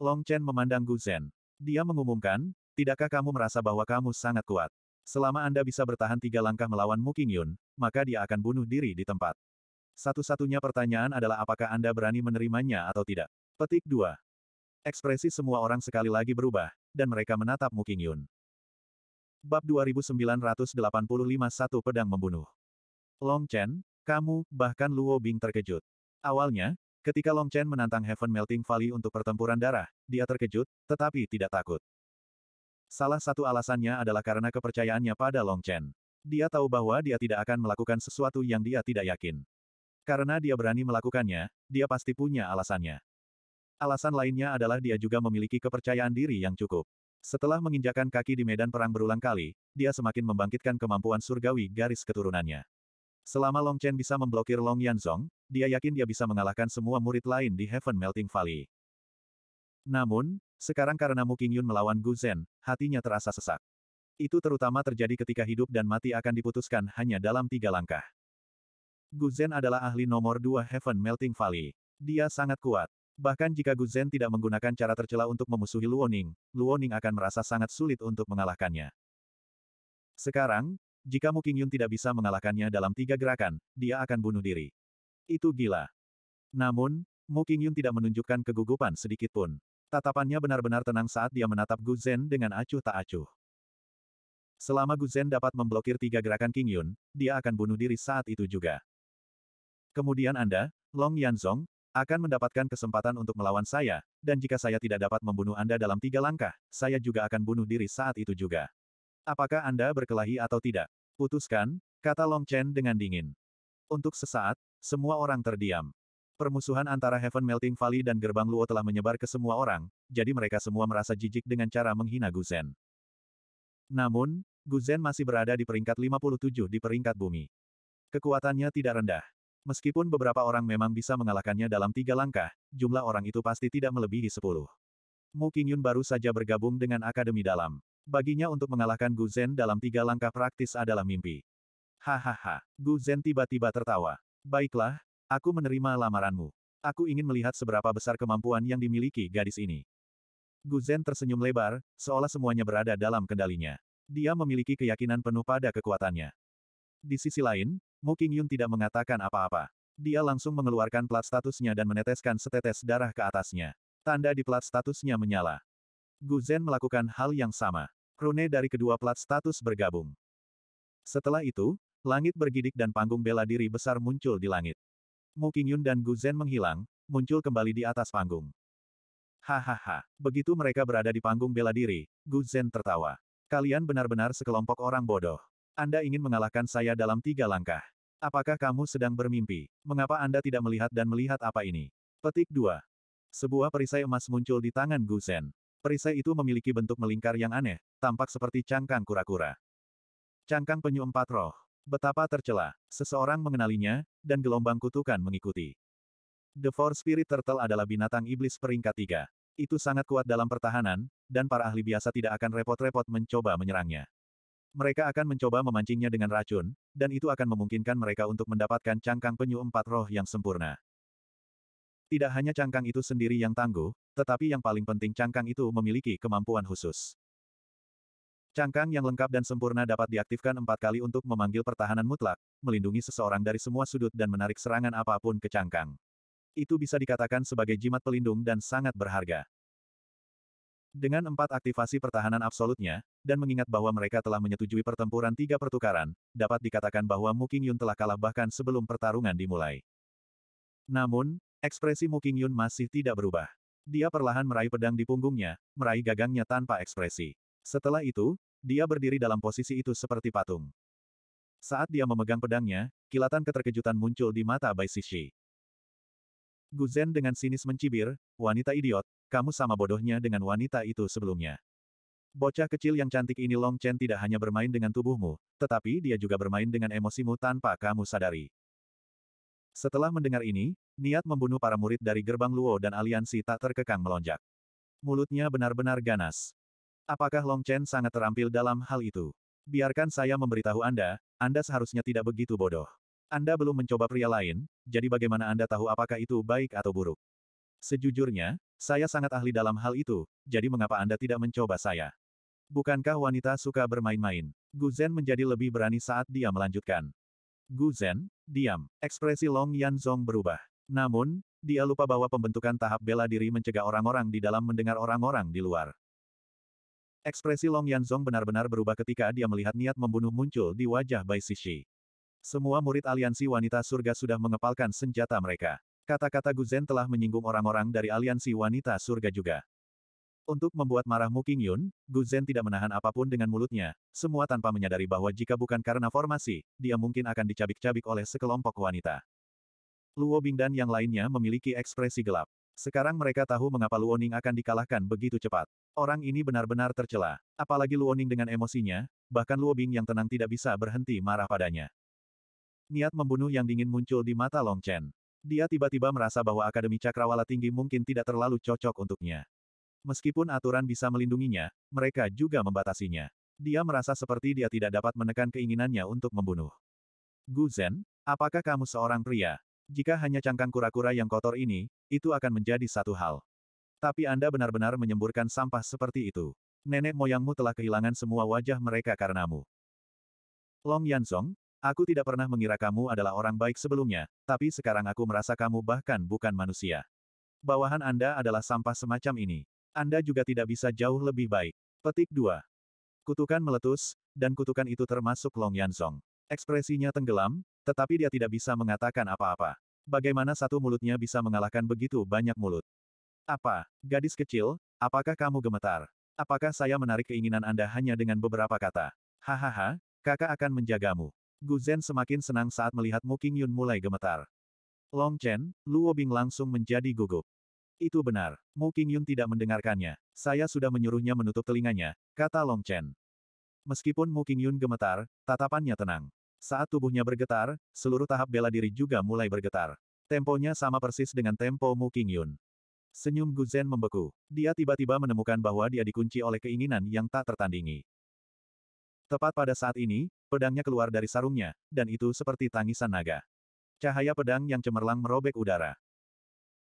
Long Chen memandang Gu Zhen. Dia mengumumkan, Tidakkah kamu merasa bahwa kamu sangat kuat? Selama Anda bisa bertahan tiga langkah melawan Mu King Yun, maka dia akan bunuh diri di tempat. Satu-satunya pertanyaan adalah apakah Anda berani menerimanya atau tidak. Petik 2. Ekspresi semua orang sekali lagi berubah, dan mereka menatap Mu King Yun. Bab 2985 Satu Pedang Membunuh Long Chen, kamu, bahkan Luo Bing terkejut. Awalnya, ketika Long Chen menantang Heaven Melting Valley untuk pertempuran darah, dia terkejut, tetapi tidak takut. Salah satu alasannya adalah karena kepercayaannya pada Long Chen. Dia tahu bahwa dia tidak akan melakukan sesuatu yang dia tidak yakin. Karena dia berani melakukannya, dia pasti punya alasannya. Alasan lainnya adalah dia juga memiliki kepercayaan diri yang cukup. Setelah menginjakan kaki di medan perang berulang kali, dia semakin membangkitkan kemampuan surgawi garis keturunannya. Selama Long Chen bisa memblokir Long Yanzong, dia yakin dia bisa mengalahkan semua murid lain di Heaven Melting Valley. Namun, sekarang karena Mu Qingyun melawan Gu Zhen, hatinya terasa sesak. Itu terutama terjadi ketika hidup dan mati akan diputuskan hanya dalam tiga langkah. Gu Zhen adalah ahli nomor dua Heaven Melting Valley. Dia sangat kuat. Bahkan jika Gu Zhen tidak menggunakan cara tercela untuk memusuhi Luoning, Luoning akan merasa sangat sulit untuk mengalahkannya. Sekarang, jika Mu Qingyun tidak bisa mengalahkannya dalam tiga gerakan, dia akan bunuh diri. Itu gila. Namun, Mu Qingyun tidak menunjukkan kegugupan sedikitpun. Tatapannya benar-benar tenang saat dia menatap Gu Zhen dengan acuh tak acuh. Selama Gu Zhen dapat memblokir tiga gerakan King Yun, dia akan bunuh diri saat itu juga. Kemudian Anda, Long Yanzong, akan mendapatkan kesempatan untuk melawan saya, dan jika saya tidak dapat membunuh Anda dalam tiga langkah, saya juga akan bunuh diri saat itu juga. Apakah Anda berkelahi atau tidak? Putuskan, kata Long Chen dengan dingin. Untuk sesaat, semua orang terdiam. Permusuhan antara Heaven Melting Valley dan Gerbang Luo telah menyebar ke semua orang, jadi mereka semua merasa jijik dengan cara menghina Gu Guzen. Namun, Gu Guzen masih berada di peringkat 57 di peringkat bumi. Kekuatannya tidak rendah. Meskipun beberapa orang memang bisa mengalahkannya dalam tiga langkah, jumlah orang itu pasti tidak melebihi sepuluh. Mu Qingyun baru saja bergabung dengan Akademi Dalam. Baginya untuk mengalahkan Gu Guzen dalam tiga langkah praktis adalah mimpi. Hahaha, Gu Guzen tiba-tiba tertawa. Baiklah, Aku menerima lamaranmu. Aku ingin melihat seberapa besar kemampuan yang dimiliki gadis ini. Gu Zhen tersenyum lebar, seolah semuanya berada dalam kendalinya. Dia memiliki keyakinan penuh pada kekuatannya. Di sisi lain, Mu Yun tidak mengatakan apa-apa. Dia langsung mengeluarkan plat statusnya dan meneteskan setetes darah ke atasnya. Tanda di plat statusnya menyala. Gu Zhen melakukan hal yang sama. Rune dari kedua plat status bergabung. Setelah itu, langit bergidik dan panggung bela diri besar muncul di langit. Mu Qingyun dan Gu Zhen menghilang, muncul kembali di atas panggung. Hahaha, begitu mereka berada di panggung bela diri, Gu Zhen tertawa. Kalian benar-benar sekelompok orang bodoh. Anda ingin mengalahkan saya dalam tiga langkah. Apakah kamu sedang bermimpi? Mengapa Anda tidak melihat dan melihat apa ini? Petik 2. Sebuah perisai emas muncul di tangan Gu Zhen. Perisai itu memiliki bentuk melingkar yang aneh, tampak seperti cangkang kura-kura. Cangkang penyu empat roh. Betapa tercela, seseorang mengenalinya, dan gelombang kutukan mengikuti. The Four Spirit Turtle adalah binatang iblis peringkat tiga. Itu sangat kuat dalam pertahanan, dan para ahli biasa tidak akan repot-repot mencoba menyerangnya. Mereka akan mencoba memancingnya dengan racun, dan itu akan memungkinkan mereka untuk mendapatkan cangkang penyu empat roh yang sempurna. Tidak hanya cangkang itu sendiri yang tangguh, tetapi yang paling penting cangkang itu memiliki kemampuan khusus. Cangkang yang lengkap dan sempurna dapat diaktifkan empat kali untuk memanggil pertahanan mutlak, melindungi seseorang dari semua sudut dan menarik serangan apapun ke cangkang. Itu bisa dikatakan sebagai jimat pelindung dan sangat berharga. Dengan empat aktivasi pertahanan absolutnya, dan mengingat bahwa mereka telah menyetujui pertempuran tiga pertukaran, dapat dikatakan bahwa Muking Yun telah kalah bahkan sebelum pertarungan dimulai. Namun, ekspresi Muking Yun masih tidak berubah. Dia perlahan meraih pedang di punggungnya, meraih gagangnya tanpa ekspresi. Setelah itu, dia berdiri dalam posisi itu seperti patung. Saat dia memegang pedangnya, kilatan keterkejutan muncul di mata Bai Sishi. Guzen dengan sinis mencibir, wanita idiot, kamu sama bodohnya dengan wanita itu sebelumnya. Bocah kecil yang cantik ini Long Chen tidak hanya bermain dengan tubuhmu, tetapi dia juga bermain dengan emosimu tanpa kamu sadari. Setelah mendengar ini, niat membunuh para murid dari gerbang Luo dan aliansi tak terkekang melonjak. Mulutnya benar-benar ganas. Apakah Long Chen sangat terampil dalam hal itu? Biarkan saya memberitahu Anda, Anda seharusnya tidak begitu bodoh. Anda belum mencoba pria lain, jadi bagaimana Anda tahu apakah itu baik atau buruk? Sejujurnya, saya sangat ahli dalam hal itu, jadi mengapa Anda tidak mencoba saya? Bukankah wanita suka bermain-main? Gu Zhen menjadi lebih berani saat dia melanjutkan. Gu Zhen, diam. Ekspresi Long Yan Zong berubah. Namun, dia lupa bahwa pembentukan tahap bela diri mencegah orang-orang di dalam mendengar orang-orang di luar. Ekspresi Long Yanzong benar-benar berubah ketika dia melihat niat membunuh muncul di wajah Bai Sishi. Semua murid aliansi wanita surga sudah mengepalkan senjata mereka. Kata-kata Gu Zhen telah menyinggung orang-orang dari aliansi wanita surga juga. Untuk membuat marah Mu Qingyun, Zhen tidak menahan apapun dengan mulutnya, semua tanpa menyadari bahwa jika bukan karena formasi, dia mungkin akan dicabik-cabik oleh sekelompok wanita. Luo Bing dan yang lainnya memiliki ekspresi gelap. Sekarang mereka tahu mengapa Luoning akan dikalahkan begitu cepat. Orang ini benar-benar tercela. Apalagi Luoning dengan emosinya, bahkan Luobing yang tenang tidak bisa berhenti marah padanya. Niat membunuh yang dingin muncul di mata Long Chen. Dia tiba-tiba merasa bahwa Akademi Cakrawala Tinggi mungkin tidak terlalu cocok untuknya. Meskipun aturan bisa melindunginya, mereka juga membatasinya. Dia merasa seperti dia tidak dapat menekan keinginannya untuk membunuh. Gu Guzen, apakah kamu seorang pria? Jika hanya cangkang kura-kura yang kotor ini, itu akan menjadi satu hal. Tapi Anda benar-benar menyemburkan sampah seperti itu. Nenek moyangmu telah kehilangan semua wajah mereka karenamu. Long Yanzong, aku tidak pernah mengira kamu adalah orang baik sebelumnya, tapi sekarang aku merasa kamu bahkan bukan manusia. Bawahan Anda adalah sampah semacam ini. Anda juga tidak bisa jauh lebih baik. Petik 2. Kutukan meletus, dan kutukan itu termasuk Long Yanzong. Ekspresinya tenggelam, tetapi dia tidak bisa mengatakan apa-apa. Bagaimana satu mulutnya bisa mengalahkan begitu banyak mulut? Apa, gadis kecil, apakah kamu gemetar? Apakah saya menarik keinginan Anda hanya dengan beberapa kata? Hahaha, kakak akan menjagamu. Gu Zhen semakin senang saat melihat Mu Yun mulai gemetar. Long Chen, Luo Bing langsung menjadi gugup. Itu benar, Mu Yun tidak mendengarkannya. Saya sudah menyuruhnya menutup telinganya, kata Long Chen. Meskipun Mu Yun gemetar, tatapannya tenang. Saat tubuhnya bergetar, seluruh tahap bela diri juga mulai bergetar. Temponya sama persis dengan tempo Mu Yun. Senyum Gu Zhen membeku. Dia tiba-tiba menemukan bahwa dia dikunci oleh keinginan yang tak tertandingi. Tepat pada saat ini, pedangnya keluar dari sarungnya, dan itu seperti tangisan naga. Cahaya pedang yang cemerlang merobek udara.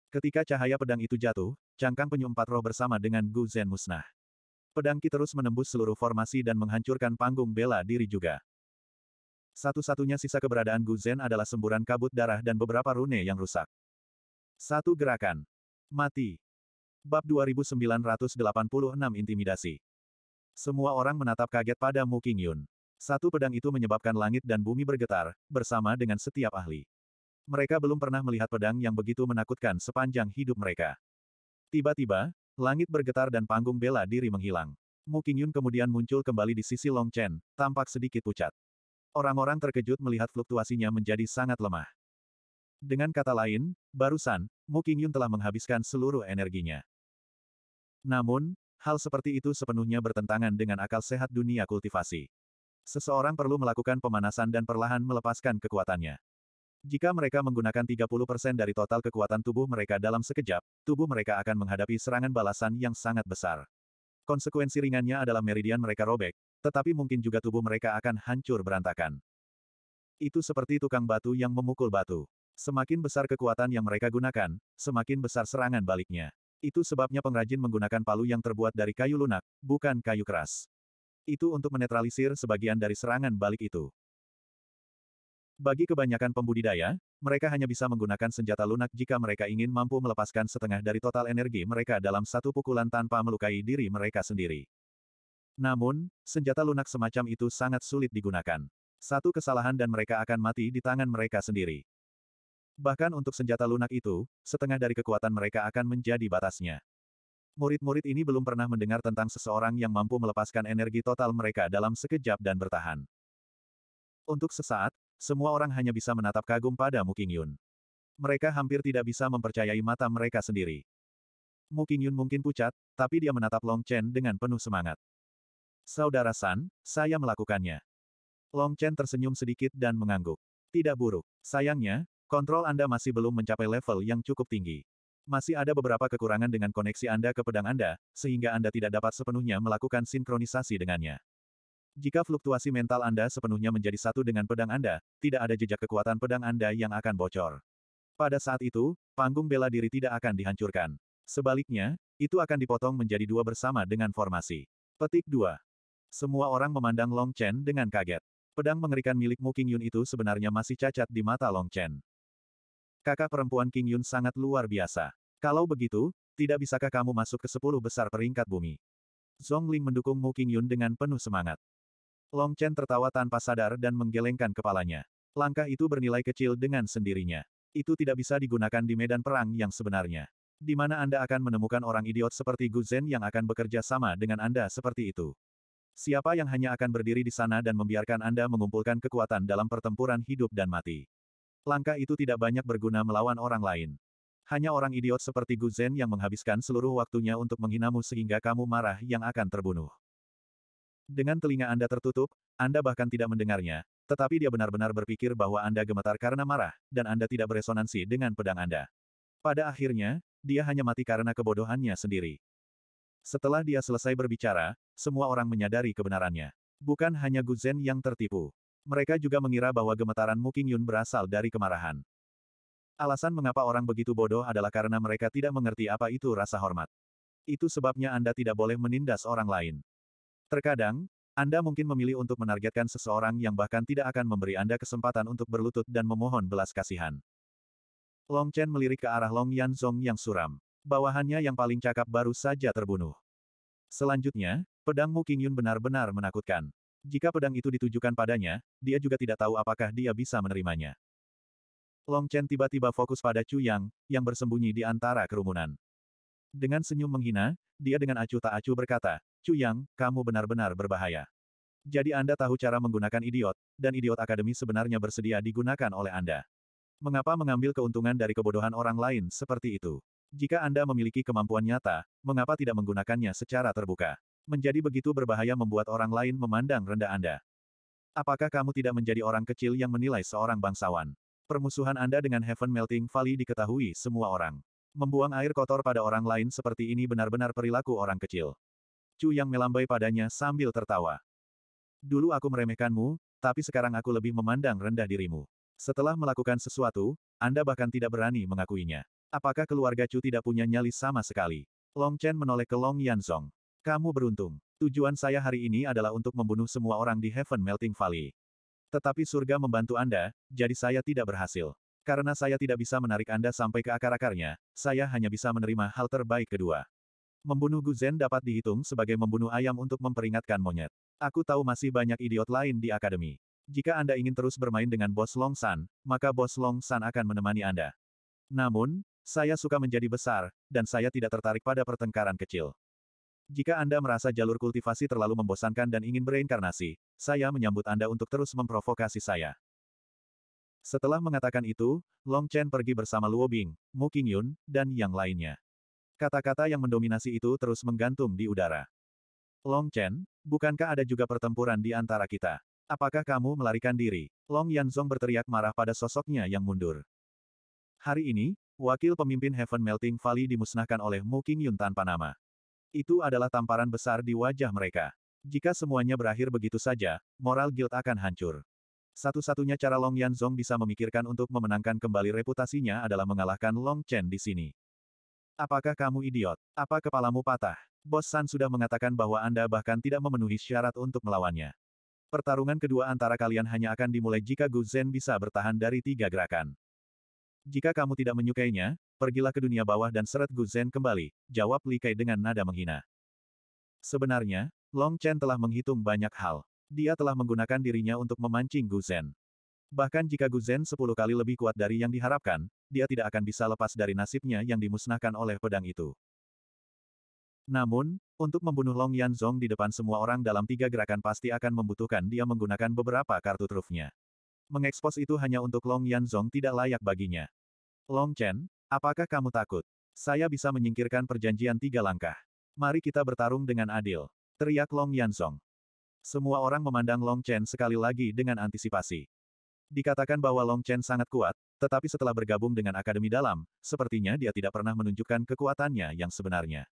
Ketika cahaya pedang itu jatuh, cangkang penyu roh bersama dengan Gu Zhen musnah. Pedangki terus menembus seluruh formasi dan menghancurkan panggung bela diri juga. Satu-satunya sisa keberadaan Gu Zhen adalah semburan kabut darah dan beberapa rune yang rusak. Satu gerakan. Mati. Bab 2986 Intimidasi. Semua orang menatap kaget pada Mu Qingyun. Satu pedang itu menyebabkan langit dan bumi bergetar, bersama dengan setiap ahli. Mereka belum pernah melihat pedang yang begitu menakutkan sepanjang hidup mereka. Tiba-tiba, langit bergetar dan panggung bela diri menghilang. Mu Qingyun kemudian muncul kembali di sisi Long Chen, tampak sedikit pucat. Orang-orang terkejut melihat fluktuasinya menjadi sangat lemah. Dengan kata lain, barusan, Mu Qingyun telah menghabiskan seluruh energinya. Namun, hal seperti itu sepenuhnya bertentangan dengan akal sehat dunia kultivasi. Seseorang perlu melakukan pemanasan dan perlahan melepaskan kekuatannya. Jika mereka menggunakan 30% dari total kekuatan tubuh mereka dalam sekejap, tubuh mereka akan menghadapi serangan balasan yang sangat besar. Konsekuensi ringannya adalah meridian mereka robek, tetapi mungkin juga tubuh mereka akan hancur berantakan. Itu seperti tukang batu yang memukul batu. Semakin besar kekuatan yang mereka gunakan, semakin besar serangan baliknya. Itu sebabnya pengrajin menggunakan palu yang terbuat dari kayu lunak, bukan kayu keras. Itu untuk menetralisir sebagian dari serangan balik itu. Bagi kebanyakan pembudidaya, mereka hanya bisa menggunakan senjata lunak jika mereka ingin mampu melepaskan setengah dari total energi mereka dalam satu pukulan tanpa melukai diri mereka sendiri. Namun, senjata lunak semacam itu sangat sulit digunakan. Satu kesalahan dan mereka akan mati di tangan mereka sendiri. Bahkan untuk senjata lunak itu, setengah dari kekuatan mereka akan menjadi batasnya. Murid-murid ini belum pernah mendengar tentang seseorang yang mampu melepaskan energi total mereka dalam sekejap dan bertahan. Untuk sesaat, semua orang hanya bisa menatap kagum pada Muking Yun. Mereka hampir tidak bisa mempercayai mata mereka sendiri. Muking Yun mungkin pucat, tapi dia menatap Long Chen dengan penuh semangat. Saudara San, saya melakukannya. Long Chen tersenyum sedikit dan mengangguk. Tidak buruk. Sayangnya, kontrol Anda masih belum mencapai level yang cukup tinggi masih ada beberapa kekurangan dengan koneksi Anda ke pedang Anda, sehingga Anda tidak dapat sepenuhnya melakukan sinkronisasi dengannya. Jika fluktuasi mental Anda sepenuhnya menjadi satu dengan pedang Anda, tidak ada jejak kekuatan pedang Anda yang akan bocor. Pada saat itu, panggung bela diri tidak akan dihancurkan. Sebaliknya, itu akan dipotong menjadi dua bersama dengan formasi. Petik 2. Semua orang memandang Long Chen dengan kaget. Pedang mengerikan milik Mu King Yun itu sebenarnya masih cacat di mata Long Chen. Kakak perempuan King Yun sangat luar biasa. Kalau begitu, tidak bisakah kamu masuk ke sepuluh besar peringkat bumi? Zhongling mendukung Mu King Yun dengan penuh semangat. Long Chen tertawa tanpa sadar dan menggelengkan kepalanya. Langkah itu bernilai kecil dengan sendirinya. Itu tidak bisa digunakan di medan perang yang sebenarnya. Di mana Anda akan menemukan orang idiot seperti Gu Zhen yang akan bekerja sama dengan Anda seperti itu. Siapa yang hanya akan berdiri di sana dan membiarkan Anda mengumpulkan kekuatan dalam pertempuran hidup dan mati. Langkah itu tidak banyak berguna melawan orang lain. Hanya orang idiot seperti Gu Zhen yang menghabiskan seluruh waktunya untuk menghinamu sehingga kamu marah yang akan terbunuh. Dengan telinga Anda tertutup, Anda bahkan tidak mendengarnya, tetapi dia benar-benar berpikir bahwa Anda gemetar karena marah, dan Anda tidak beresonansi dengan pedang Anda. Pada akhirnya, dia hanya mati karena kebodohannya sendiri. Setelah dia selesai berbicara, semua orang menyadari kebenarannya. Bukan hanya Gu Zhen yang tertipu. Mereka juga mengira bahwa gemetaran Mu Qingyun berasal dari kemarahan. Alasan mengapa orang begitu bodoh adalah karena mereka tidak mengerti apa itu rasa hormat. Itu sebabnya Anda tidak boleh menindas orang lain. Terkadang, Anda mungkin memilih untuk menargetkan seseorang yang bahkan tidak akan memberi Anda kesempatan untuk berlutut dan memohon belas kasihan. Long Chen melirik ke arah Long Yanzong yang suram. Bawahannya yang paling cakap baru saja terbunuh. Selanjutnya, pedang Mu Qingyun benar-benar menakutkan. Jika pedang itu ditujukan padanya, dia juga tidak tahu apakah dia bisa menerimanya. Long Chen tiba-tiba fokus pada Chu Yang, yang bersembunyi di antara kerumunan. Dengan senyum menghina, dia dengan acuh tak acuh berkata, Cu Yang, kamu benar-benar berbahaya. Jadi Anda tahu cara menggunakan idiot, dan idiot akademi sebenarnya bersedia digunakan oleh Anda. Mengapa mengambil keuntungan dari kebodohan orang lain seperti itu? Jika Anda memiliki kemampuan nyata, mengapa tidak menggunakannya secara terbuka? Menjadi begitu berbahaya membuat orang lain memandang rendah Anda. Apakah kamu tidak menjadi orang kecil yang menilai seorang bangsawan? Permusuhan Anda dengan Heaven Melting Valley diketahui semua orang. Membuang air kotor pada orang lain seperti ini benar-benar perilaku orang kecil. Chu yang melambai padanya sambil tertawa. Dulu aku meremehkanmu, tapi sekarang aku lebih memandang rendah dirimu. Setelah melakukan sesuatu, Anda bahkan tidak berani mengakuinya. Apakah keluarga Chu tidak punya nyali sama sekali? Long Chen menoleh ke Long Yanzong. Kamu beruntung. Tujuan saya hari ini adalah untuk membunuh semua orang di Heaven Melting Valley. Tetapi surga membantu Anda, jadi saya tidak berhasil. Karena saya tidak bisa menarik Anda sampai ke akar-akarnya, saya hanya bisa menerima hal terbaik kedua. Membunuh Gu Zhen dapat dihitung sebagai membunuh ayam untuk memperingatkan monyet. Aku tahu masih banyak idiot lain di akademi. Jika Anda ingin terus bermain dengan Bos Long San, maka Bos Long San akan menemani Anda. Namun, saya suka menjadi besar, dan saya tidak tertarik pada pertengkaran kecil. Jika Anda merasa jalur kultivasi terlalu membosankan dan ingin bereinkarnasi, saya menyambut Anda untuk terus memprovokasi saya. Setelah mengatakan itu, Long Chen pergi bersama Luo Bing, Mu Qingyun, dan yang lainnya. Kata-kata yang mendominasi itu terus menggantung di udara. Long Chen, bukankah ada juga pertempuran di antara kita? Apakah kamu melarikan diri? Long Yanzong berteriak marah pada sosoknya yang mundur. Hari ini, wakil pemimpin Heaven Melting Valley dimusnahkan oleh Mu Qingyun tanpa nama. Itu adalah tamparan besar di wajah mereka. Jika semuanya berakhir begitu saja, moral guild akan hancur. Satu-satunya cara Long Yanzong bisa memikirkan untuk memenangkan kembali reputasinya adalah mengalahkan Long Chen di sini. Apakah kamu idiot? Apa kepalamu patah? Bos San sudah mengatakan bahwa Anda bahkan tidak memenuhi syarat untuk melawannya. Pertarungan kedua antara kalian hanya akan dimulai jika Gu Zhen bisa bertahan dari tiga gerakan. Jika kamu tidak menyukainya, pergilah ke dunia bawah dan seret Gu Zhen kembali, jawab Li Kai dengan nada menghina. Sebenarnya, Long Chen telah menghitung banyak hal. Dia telah menggunakan dirinya untuk memancing Gu Guzen. Bahkan jika Gu Guzen sepuluh kali lebih kuat dari yang diharapkan, dia tidak akan bisa lepas dari nasibnya yang dimusnahkan oleh pedang itu. Namun, untuk membunuh Long Yanzong di depan semua orang dalam tiga gerakan pasti akan membutuhkan dia menggunakan beberapa kartu trufnya. Mengekspos itu hanya untuk Long Yanzong tidak layak baginya. Long Chen, apakah kamu takut? Saya bisa menyingkirkan perjanjian tiga langkah. Mari kita bertarung dengan adil. Teriak Long Yanzong. Semua orang memandang Long Chen sekali lagi dengan antisipasi. Dikatakan bahwa Long Chen sangat kuat, tetapi setelah bergabung dengan Akademi Dalam, sepertinya dia tidak pernah menunjukkan kekuatannya yang sebenarnya.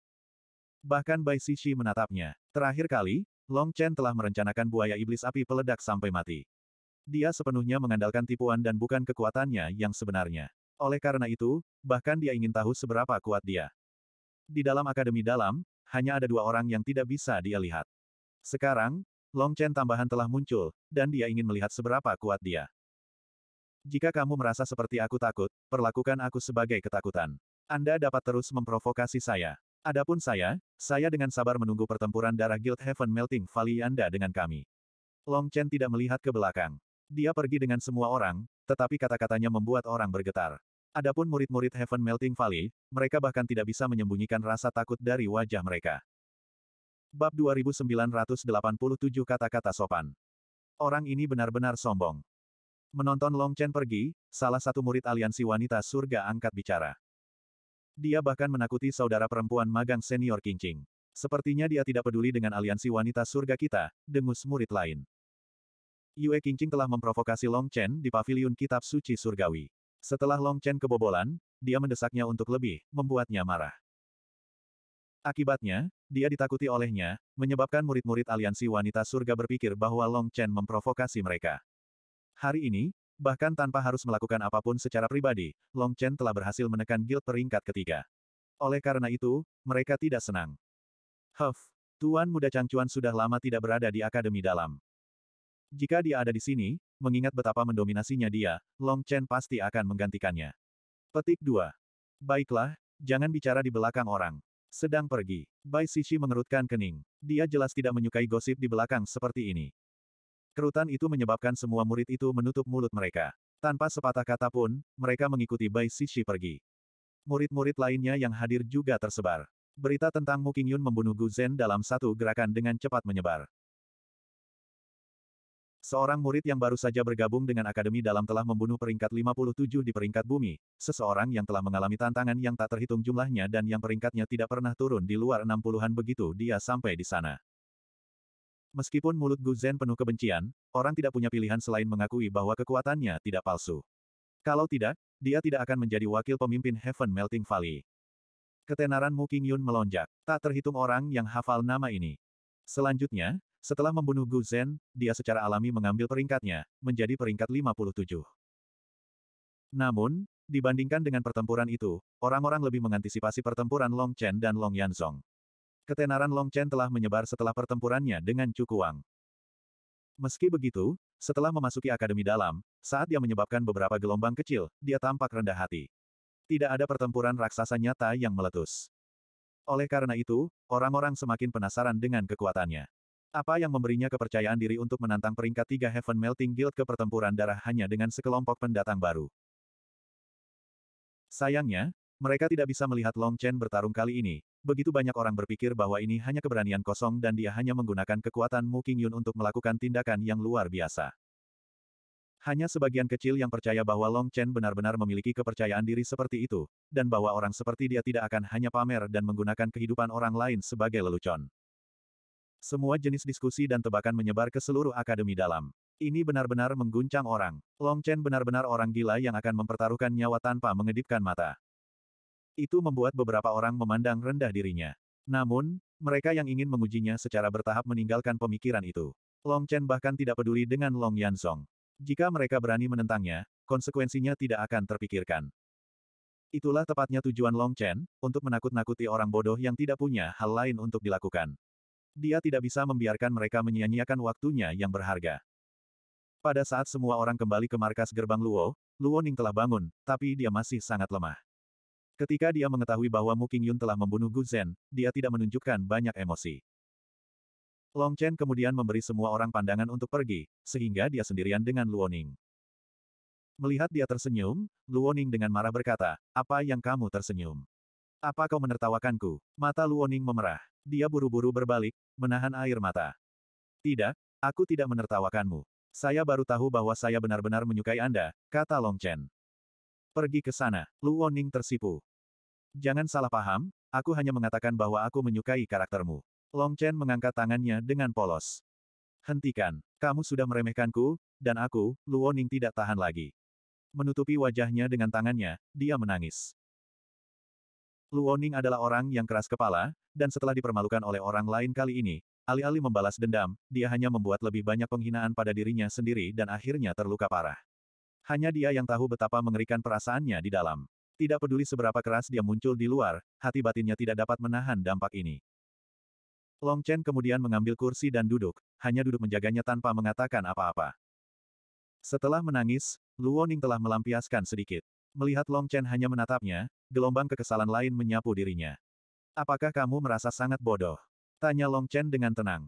Bahkan Bai Sishi menatapnya. Terakhir kali, Long Chen telah merencanakan buaya iblis api peledak sampai mati. Dia sepenuhnya mengandalkan tipuan dan bukan kekuatannya yang sebenarnya. Oleh karena itu, bahkan dia ingin tahu seberapa kuat dia. Di dalam Akademi Dalam, hanya ada dua orang yang tidak bisa dia lihat. Sekarang, Long Chen tambahan telah muncul, dan dia ingin melihat seberapa kuat dia. Jika kamu merasa seperti aku takut, perlakukan aku sebagai ketakutan. Anda dapat terus memprovokasi saya. Adapun saya, saya dengan sabar menunggu pertempuran darah Guild Heaven Melting Valley Anda dengan kami. Long Chen tidak melihat ke belakang. Dia pergi dengan semua orang, tetapi kata-katanya membuat orang bergetar. Adapun murid-murid Heaven Melting Valley, mereka bahkan tidak bisa menyembunyikan rasa takut dari wajah mereka. Bab 2987 Kata-kata sopan. Orang ini benar-benar sombong. Menonton Long Chen pergi, salah satu murid aliansi wanita surga angkat bicara. Dia bahkan menakuti saudara perempuan magang senior Kincing. Sepertinya dia tidak peduli dengan aliansi wanita surga kita, dengus murid lain. Yue Kincing telah memprovokasi Long Chen di paviliun kitab suci surgawi. Setelah Long Chen kebobolan, dia mendesaknya untuk lebih, membuatnya marah. Akibatnya, dia ditakuti olehnya, menyebabkan murid-murid aliansi wanita surga berpikir bahwa Long Chen memprovokasi mereka. Hari ini, bahkan tanpa harus melakukan apapun secara pribadi, Long Chen telah berhasil menekan guild peringkat ketiga. Oleh karena itu, mereka tidak senang. Huff, Tuan Muda Changchuan sudah lama tidak berada di Akademi Dalam. Jika dia ada di sini, mengingat betapa mendominasinya dia, Long Chen pasti akan menggantikannya. Petik 2. Baiklah, jangan bicara di belakang orang. Sedang pergi. Bai Sishi mengerutkan kening. Dia jelas tidak menyukai gosip di belakang seperti ini. Kerutan itu menyebabkan semua murid itu menutup mulut mereka. Tanpa sepatah kata pun, mereka mengikuti Bai Sishi pergi. Murid-murid lainnya yang hadir juga tersebar. Berita tentang Mu Qingyun membunuh Gu Zhen dalam satu gerakan dengan cepat menyebar. Seorang murid yang baru saja bergabung dengan Akademi Dalam telah membunuh peringkat 57 di peringkat bumi, seseorang yang telah mengalami tantangan yang tak terhitung jumlahnya dan yang peringkatnya tidak pernah turun di luar 60-an begitu dia sampai di sana. Meskipun mulut Gu Zhen penuh kebencian, orang tidak punya pilihan selain mengakui bahwa kekuatannya tidak palsu. Kalau tidak, dia tidak akan menjadi wakil pemimpin Heaven Melting Valley. Ketenaran Mu Qingyun melonjak. Tak terhitung orang yang hafal nama ini. Selanjutnya, setelah membunuh Gu Zhen, dia secara alami mengambil peringkatnya, menjadi peringkat 57. Namun, dibandingkan dengan pertempuran itu, orang-orang lebih mengantisipasi pertempuran Long Chen dan Long Yanzong. Ketenaran Long Chen telah menyebar setelah pertempurannya dengan Chu Kuang. Meski begitu, setelah memasuki Akademi Dalam, saat dia menyebabkan beberapa gelombang kecil, dia tampak rendah hati. Tidak ada pertempuran raksasa nyata yang meletus. Oleh karena itu, orang-orang semakin penasaran dengan kekuatannya. Apa yang memberinya kepercayaan diri untuk menantang peringkat tiga Heaven Melting Guild ke pertempuran darah hanya dengan sekelompok pendatang baru? Sayangnya, mereka tidak bisa melihat Long Chen bertarung kali ini. Begitu banyak orang berpikir bahwa ini hanya keberanian kosong dan dia hanya menggunakan kekuatan Mu Qingyun untuk melakukan tindakan yang luar biasa. Hanya sebagian kecil yang percaya bahwa Long Chen benar-benar memiliki kepercayaan diri seperti itu, dan bahwa orang seperti dia tidak akan hanya pamer dan menggunakan kehidupan orang lain sebagai lelucon. Semua jenis diskusi dan tebakan menyebar ke seluruh akademi dalam. Ini benar-benar mengguncang orang. Long Chen benar-benar orang gila yang akan mempertaruhkan nyawa tanpa mengedipkan mata. Itu membuat beberapa orang memandang rendah dirinya. Namun, mereka yang ingin mengujinya secara bertahap meninggalkan pemikiran itu. Long Chen bahkan tidak peduli dengan Long Yansong. Jika mereka berani menentangnya, konsekuensinya tidak akan terpikirkan. Itulah tepatnya tujuan Long Chen, untuk menakut-nakuti orang bodoh yang tidak punya hal lain untuk dilakukan. Dia tidak bisa membiarkan mereka menyia-nyiakan waktunya yang berharga. Pada saat semua orang kembali ke markas gerbang Luo, Luo Ning telah bangun, tapi dia masih sangat lemah. Ketika dia mengetahui bahwa Mu Yun telah membunuh Gu Zhen, dia tidak menunjukkan banyak emosi. Long Chen kemudian memberi semua orang pandangan untuk pergi, sehingga dia sendirian dengan Luo Ning. Melihat dia tersenyum, Luo Ning dengan marah berkata, apa yang kamu tersenyum? Apa kau menertawakanku? Mata Luo Ning memerah. Dia buru-buru berbalik, menahan air mata. Tidak, aku tidak menertawakanmu. Saya baru tahu bahwa saya benar-benar menyukai Anda, kata Long Chen. Pergi ke sana, Lu Woning tersipu. Jangan salah paham, aku hanya mengatakan bahwa aku menyukai karaktermu. Long Chen mengangkat tangannya dengan polos. Hentikan, kamu sudah meremehkanku, dan aku, Lu Woning tidak tahan lagi. Menutupi wajahnya dengan tangannya, dia menangis. Luoning adalah orang yang keras kepala, dan setelah dipermalukan oleh orang lain kali ini, alih-alih membalas dendam, dia hanya membuat lebih banyak penghinaan pada dirinya sendiri dan akhirnya terluka parah. Hanya dia yang tahu betapa mengerikan perasaannya di dalam. Tidak peduli seberapa keras dia muncul di luar, hati batinnya tidak dapat menahan dampak ini. Long Chen kemudian mengambil kursi dan duduk, hanya duduk menjaganya tanpa mengatakan apa-apa. Setelah menangis, Luoning telah melampiaskan sedikit. Melihat Long Chen hanya menatapnya, gelombang kekesalan lain menyapu dirinya. Apakah kamu merasa sangat bodoh? Tanya Long Chen dengan tenang.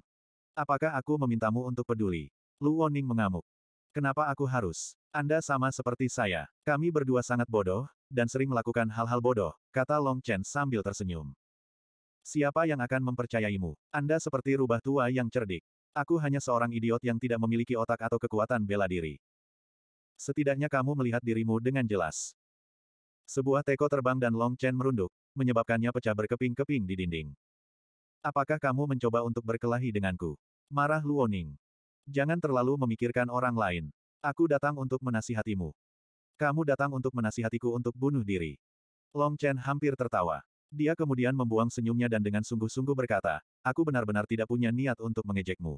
Apakah aku memintamu untuk peduli? Lu Woning mengamuk. Kenapa aku harus? Anda sama seperti saya. Kami berdua sangat bodoh, dan sering melakukan hal-hal bodoh, kata Long Chen sambil tersenyum. Siapa yang akan mempercayaimu? Anda seperti rubah tua yang cerdik. Aku hanya seorang idiot yang tidak memiliki otak atau kekuatan bela diri. Setidaknya kamu melihat dirimu dengan jelas. Sebuah teko terbang dan Long Chen merunduk, menyebabkannya pecah berkeping-keping di dinding. Apakah kamu mencoba untuk berkelahi denganku? Marah Luoning. Jangan terlalu memikirkan orang lain. Aku datang untuk menasihatimu. Kamu datang untuk menasihatiku untuk bunuh diri. Long Chen hampir tertawa. Dia kemudian membuang senyumnya dan dengan sungguh-sungguh berkata, Aku benar-benar tidak punya niat untuk mengejekmu.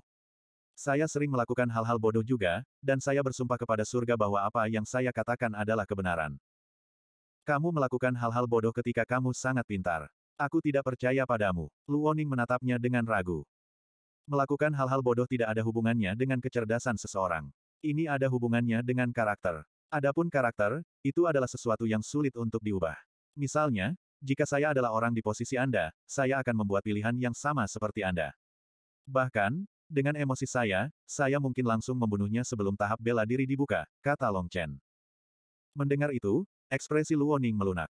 Saya sering melakukan hal-hal bodoh juga, dan saya bersumpah kepada surga bahwa apa yang saya katakan adalah kebenaran. Kamu melakukan hal-hal bodoh ketika kamu sangat pintar. Aku tidak percaya padamu. Luoning menatapnya dengan ragu. Melakukan hal-hal bodoh tidak ada hubungannya dengan kecerdasan seseorang. Ini ada hubungannya dengan karakter. Adapun karakter, itu adalah sesuatu yang sulit untuk diubah. Misalnya, jika saya adalah orang di posisi Anda, saya akan membuat pilihan yang sama seperti Anda. Bahkan, dengan emosi saya, saya mungkin langsung membunuhnya sebelum tahap bela diri dibuka, kata Long Chen. Mendengar itu, ekspresi Luoning melunak.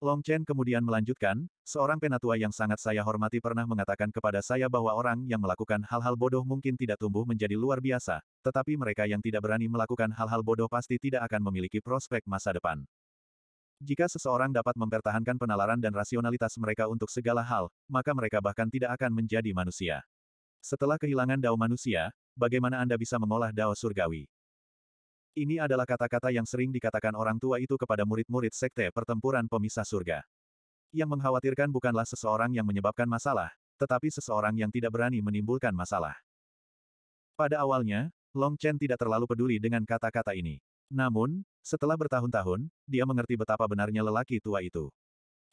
Long Chen kemudian melanjutkan, seorang penatua yang sangat saya hormati pernah mengatakan kepada saya bahwa orang yang melakukan hal-hal bodoh mungkin tidak tumbuh menjadi luar biasa, tetapi mereka yang tidak berani melakukan hal-hal bodoh pasti tidak akan memiliki prospek masa depan. Jika seseorang dapat mempertahankan penalaran dan rasionalitas mereka untuk segala hal, maka mereka bahkan tidak akan menjadi manusia. Setelah kehilangan dao manusia, bagaimana Anda bisa mengolah dao surgawi? Ini adalah kata-kata yang sering dikatakan orang tua itu kepada murid-murid sekte pertempuran pemisah surga. Yang mengkhawatirkan bukanlah seseorang yang menyebabkan masalah, tetapi seseorang yang tidak berani menimbulkan masalah. Pada awalnya, Long Chen tidak terlalu peduli dengan kata-kata ini. Namun, setelah bertahun-tahun, dia mengerti betapa benarnya lelaki tua itu.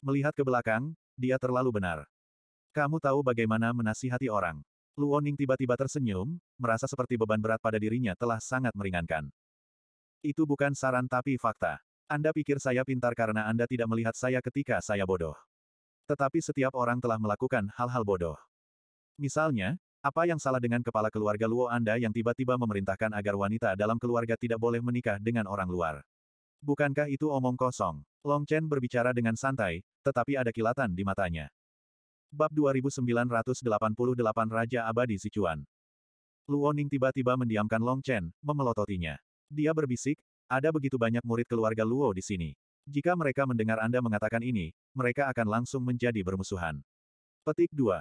Melihat ke belakang, dia terlalu benar. Kamu tahu bagaimana menasihati orang. Luoning tiba-tiba tersenyum, merasa seperti beban berat pada dirinya telah sangat meringankan. Itu bukan saran tapi fakta. Anda pikir saya pintar karena Anda tidak melihat saya ketika saya bodoh. Tetapi setiap orang telah melakukan hal-hal bodoh. Misalnya, apa yang salah dengan kepala keluarga Luo Anda yang tiba-tiba memerintahkan agar wanita dalam keluarga tidak boleh menikah dengan orang luar? Bukankah itu omong kosong? Long Chen berbicara dengan santai, tetapi ada kilatan di matanya. Bab 2988 Raja Abadi Sichuan Luoning tiba-tiba mendiamkan Long Chen, memelototinya. Dia berbisik, ada begitu banyak murid keluarga Luo di sini. Jika mereka mendengar Anda mengatakan ini, mereka akan langsung menjadi bermusuhan. Petik 2.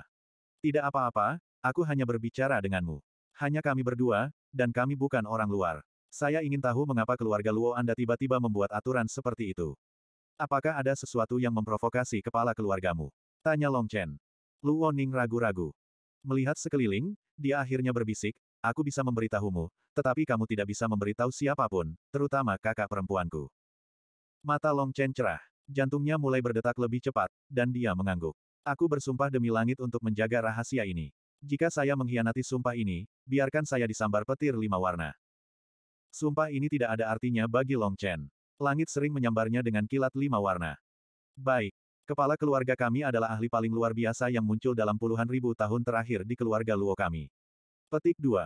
Tidak apa-apa, aku hanya berbicara denganmu. Hanya kami berdua, dan kami bukan orang luar. Saya ingin tahu mengapa keluarga Luo Anda tiba-tiba membuat aturan seperti itu. Apakah ada sesuatu yang memprovokasi kepala keluargamu? Tanya Long Chen. Lu Woning ragu-ragu. Melihat sekeliling, dia akhirnya berbisik, aku bisa memberitahumu, tetapi kamu tidak bisa memberitahu siapapun, terutama kakak perempuanku. Mata Long Chen cerah. Jantungnya mulai berdetak lebih cepat, dan dia mengangguk. Aku bersumpah demi langit untuk menjaga rahasia ini. Jika saya mengkhianati sumpah ini, biarkan saya disambar petir lima warna. Sumpah ini tidak ada artinya bagi Long Chen. Langit sering menyambarnya dengan kilat lima warna. Baik, Kepala keluarga kami adalah ahli paling luar biasa yang muncul dalam puluhan ribu tahun terakhir di keluarga Luo kami. Petik 2.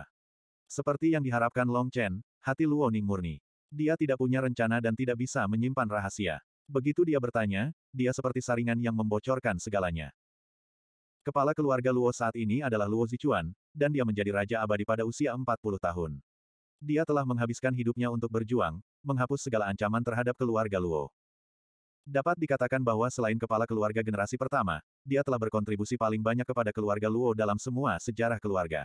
Seperti yang diharapkan Long Chen, hati Luo Ning murni. Dia tidak punya rencana dan tidak bisa menyimpan rahasia. Begitu dia bertanya, dia seperti saringan yang membocorkan segalanya. Kepala keluarga Luo saat ini adalah Luo Zichuan, dan dia menjadi raja abadi pada usia 40 tahun. Dia telah menghabiskan hidupnya untuk berjuang, menghapus segala ancaman terhadap keluarga Luo. Dapat dikatakan bahwa selain kepala keluarga generasi pertama, dia telah berkontribusi paling banyak kepada keluarga Luo dalam semua sejarah keluarga.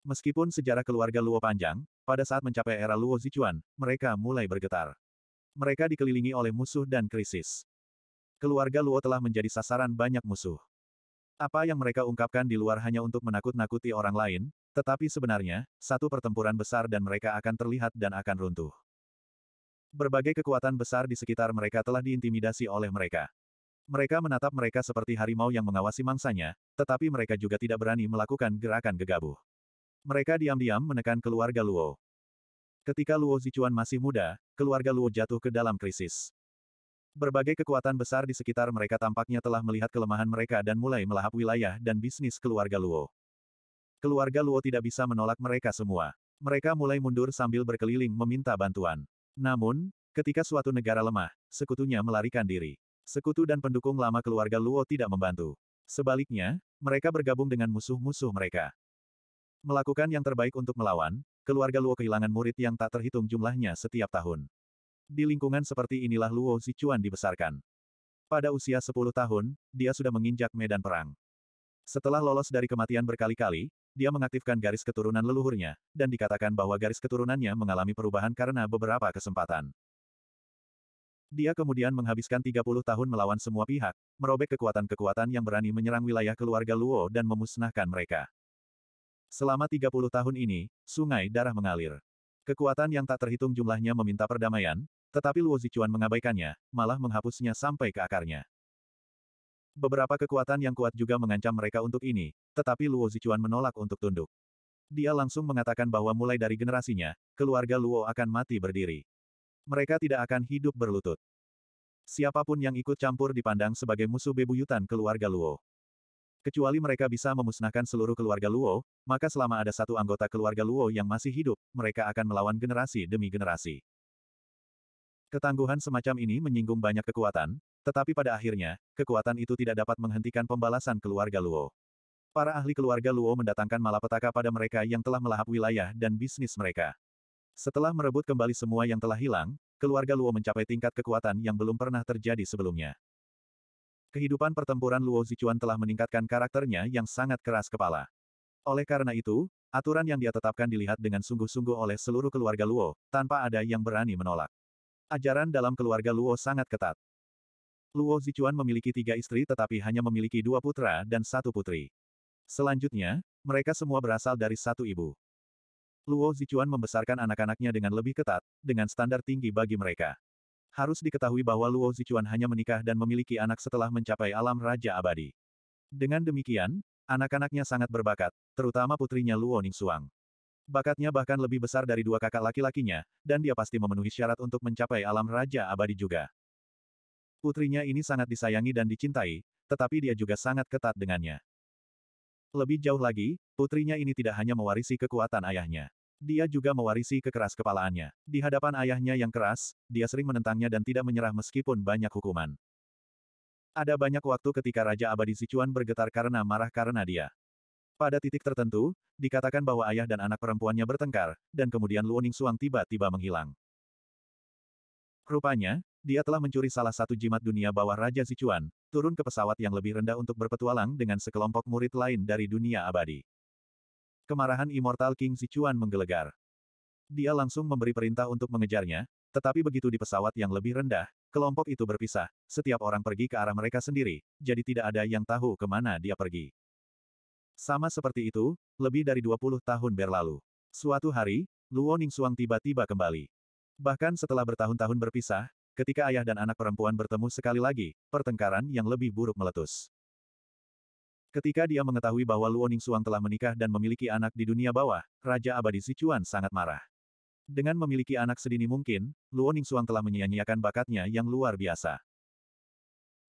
Meskipun sejarah keluarga Luo panjang, pada saat mencapai era Luo Zichuan, mereka mulai bergetar. Mereka dikelilingi oleh musuh dan krisis. Keluarga Luo telah menjadi sasaran banyak musuh. Apa yang mereka ungkapkan di luar hanya untuk menakut-nakuti orang lain, tetapi sebenarnya, satu pertempuran besar dan mereka akan terlihat dan akan runtuh. Berbagai kekuatan besar di sekitar mereka telah diintimidasi oleh mereka. Mereka menatap mereka seperti harimau yang mengawasi mangsanya, tetapi mereka juga tidak berani melakukan gerakan gegabah. Mereka diam-diam menekan keluarga Luo. Ketika Luo Zichuan masih muda, keluarga Luo jatuh ke dalam krisis. Berbagai kekuatan besar di sekitar mereka tampaknya telah melihat kelemahan mereka dan mulai melahap wilayah dan bisnis keluarga Luo. Keluarga Luo tidak bisa menolak mereka semua. Mereka mulai mundur sambil berkeliling meminta bantuan. Namun, ketika suatu negara lemah, sekutunya melarikan diri. Sekutu dan pendukung lama keluarga Luo tidak membantu. Sebaliknya, mereka bergabung dengan musuh-musuh mereka. Melakukan yang terbaik untuk melawan, keluarga Luo kehilangan murid yang tak terhitung jumlahnya setiap tahun. Di lingkungan seperti inilah Luo Zichuan dibesarkan. Pada usia 10 tahun, dia sudah menginjak medan perang. Setelah lolos dari kematian berkali-kali, dia mengaktifkan garis keturunan leluhurnya, dan dikatakan bahwa garis keturunannya mengalami perubahan karena beberapa kesempatan. Dia kemudian menghabiskan 30 tahun melawan semua pihak, merobek kekuatan-kekuatan yang berani menyerang wilayah keluarga Luo dan memusnahkan mereka. Selama 30 tahun ini, sungai darah mengalir. Kekuatan yang tak terhitung jumlahnya meminta perdamaian, tetapi Luo Zichuan mengabaikannya, malah menghapusnya sampai ke akarnya. Beberapa kekuatan yang kuat juga mengancam mereka untuk ini, tetapi Luo Zichuan menolak untuk tunduk. Dia langsung mengatakan bahwa mulai dari generasinya, keluarga Luo akan mati berdiri. Mereka tidak akan hidup berlutut. Siapapun yang ikut campur dipandang sebagai musuh bebuyutan keluarga Luo. Kecuali mereka bisa memusnahkan seluruh keluarga Luo, maka selama ada satu anggota keluarga Luo yang masih hidup, mereka akan melawan generasi demi generasi. Ketangguhan semacam ini menyinggung banyak kekuatan, tetapi pada akhirnya, kekuatan itu tidak dapat menghentikan pembalasan keluarga Luo. Para ahli keluarga Luo mendatangkan malapetaka pada mereka yang telah melahap wilayah dan bisnis mereka. Setelah merebut kembali semua yang telah hilang, keluarga Luo mencapai tingkat kekuatan yang belum pernah terjadi sebelumnya. Kehidupan pertempuran Luo Zichuan telah meningkatkan karakternya yang sangat keras kepala. Oleh karena itu, aturan yang dia tetapkan dilihat dengan sungguh-sungguh oleh seluruh keluarga Luo, tanpa ada yang berani menolak. Ajaran dalam keluarga Luo sangat ketat. Luo Zichuan memiliki tiga istri tetapi hanya memiliki dua putra dan satu putri. Selanjutnya, mereka semua berasal dari satu ibu. Luo Zichuan membesarkan anak-anaknya dengan lebih ketat, dengan standar tinggi bagi mereka. Harus diketahui bahwa Luo Zichuan hanya menikah dan memiliki anak setelah mencapai alam Raja Abadi. Dengan demikian, anak-anaknya sangat berbakat, terutama putrinya Luo Ningsuang. Bakatnya bahkan lebih besar dari dua kakak laki-lakinya, dan dia pasti memenuhi syarat untuk mencapai alam Raja Abadi juga. Putrinya ini sangat disayangi dan dicintai, tetapi dia juga sangat ketat dengannya. Lebih jauh lagi, putrinya ini tidak hanya mewarisi kekuatan ayahnya. Dia juga mewarisi kekeras kepalaannya. Di hadapan ayahnya yang keras, dia sering menentangnya dan tidak menyerah meskipun banyak hukuman. Ada banyak waktu ketika Raja Abadi Sichuan bergetar karena marah karena dia. Pada titik tertentu, dikatakan bahwa ayah dan anak perempuannya bertengkar, dan kemudian Luoning Suang tiba-tiba menghilang. Rupanya, dia telah mencuri salah satu jimat dunia bawah Raja Zichuan, turun ke pesawat yang lebih rendah untuk berpetualang dengan sekelompok murid lain dari dunia abadi. Kemarahan Immortal King Zichuan menggelegar. Dia langsung memberi perintah untuk mengejarnya, tetapi begitu di pesawat yang lebih rendah, kelompok itu berpisah, setiap orang pergi ke arah mereka sendiri, jadi tidak ada yang tahu kemana dia pergi. Sama seperti itu, lebih dari 20 tahun berlalu. Suatu hari, Luo Ningxuang tiba-tiba kembali. Bahkan setelah bertahun-tahun berpisah, Ketika ayah dan anak perempuan bertemu sekali lagi, pertengkaran yang lebih buruk meletus. Ketika dia mengetahui bahwa Luoning Suang telah menikah dan memiliki anak di dunia bawah, Raja Abadi Sichuan sangat marah. Dengan memiliki anak sedini mungkin, Luoning Suang telah menyia-nyiakan bakatnya yang luar biasa.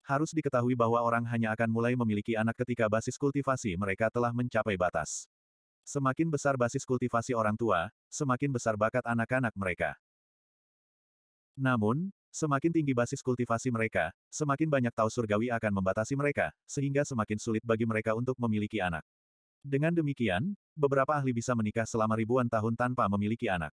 Harus diketahui bahwa orang hanya akan mulai memiliki anak ketika basis kultivasi mereka telah mencapai batas. Semakin besar basis kultivasi orang tua, semakin besar bakat anak-anak mereka. Namun, Semakin tinggi basis kultivasi mereka, semakin banyak tahu surgawi akan membatasi mereka, sehingga semakin sulit bagi mereka untuk memiliki anak. Dengan demikian, beberapa ahli bisa menikah selama ribuan tahun tanpa memiliki anak.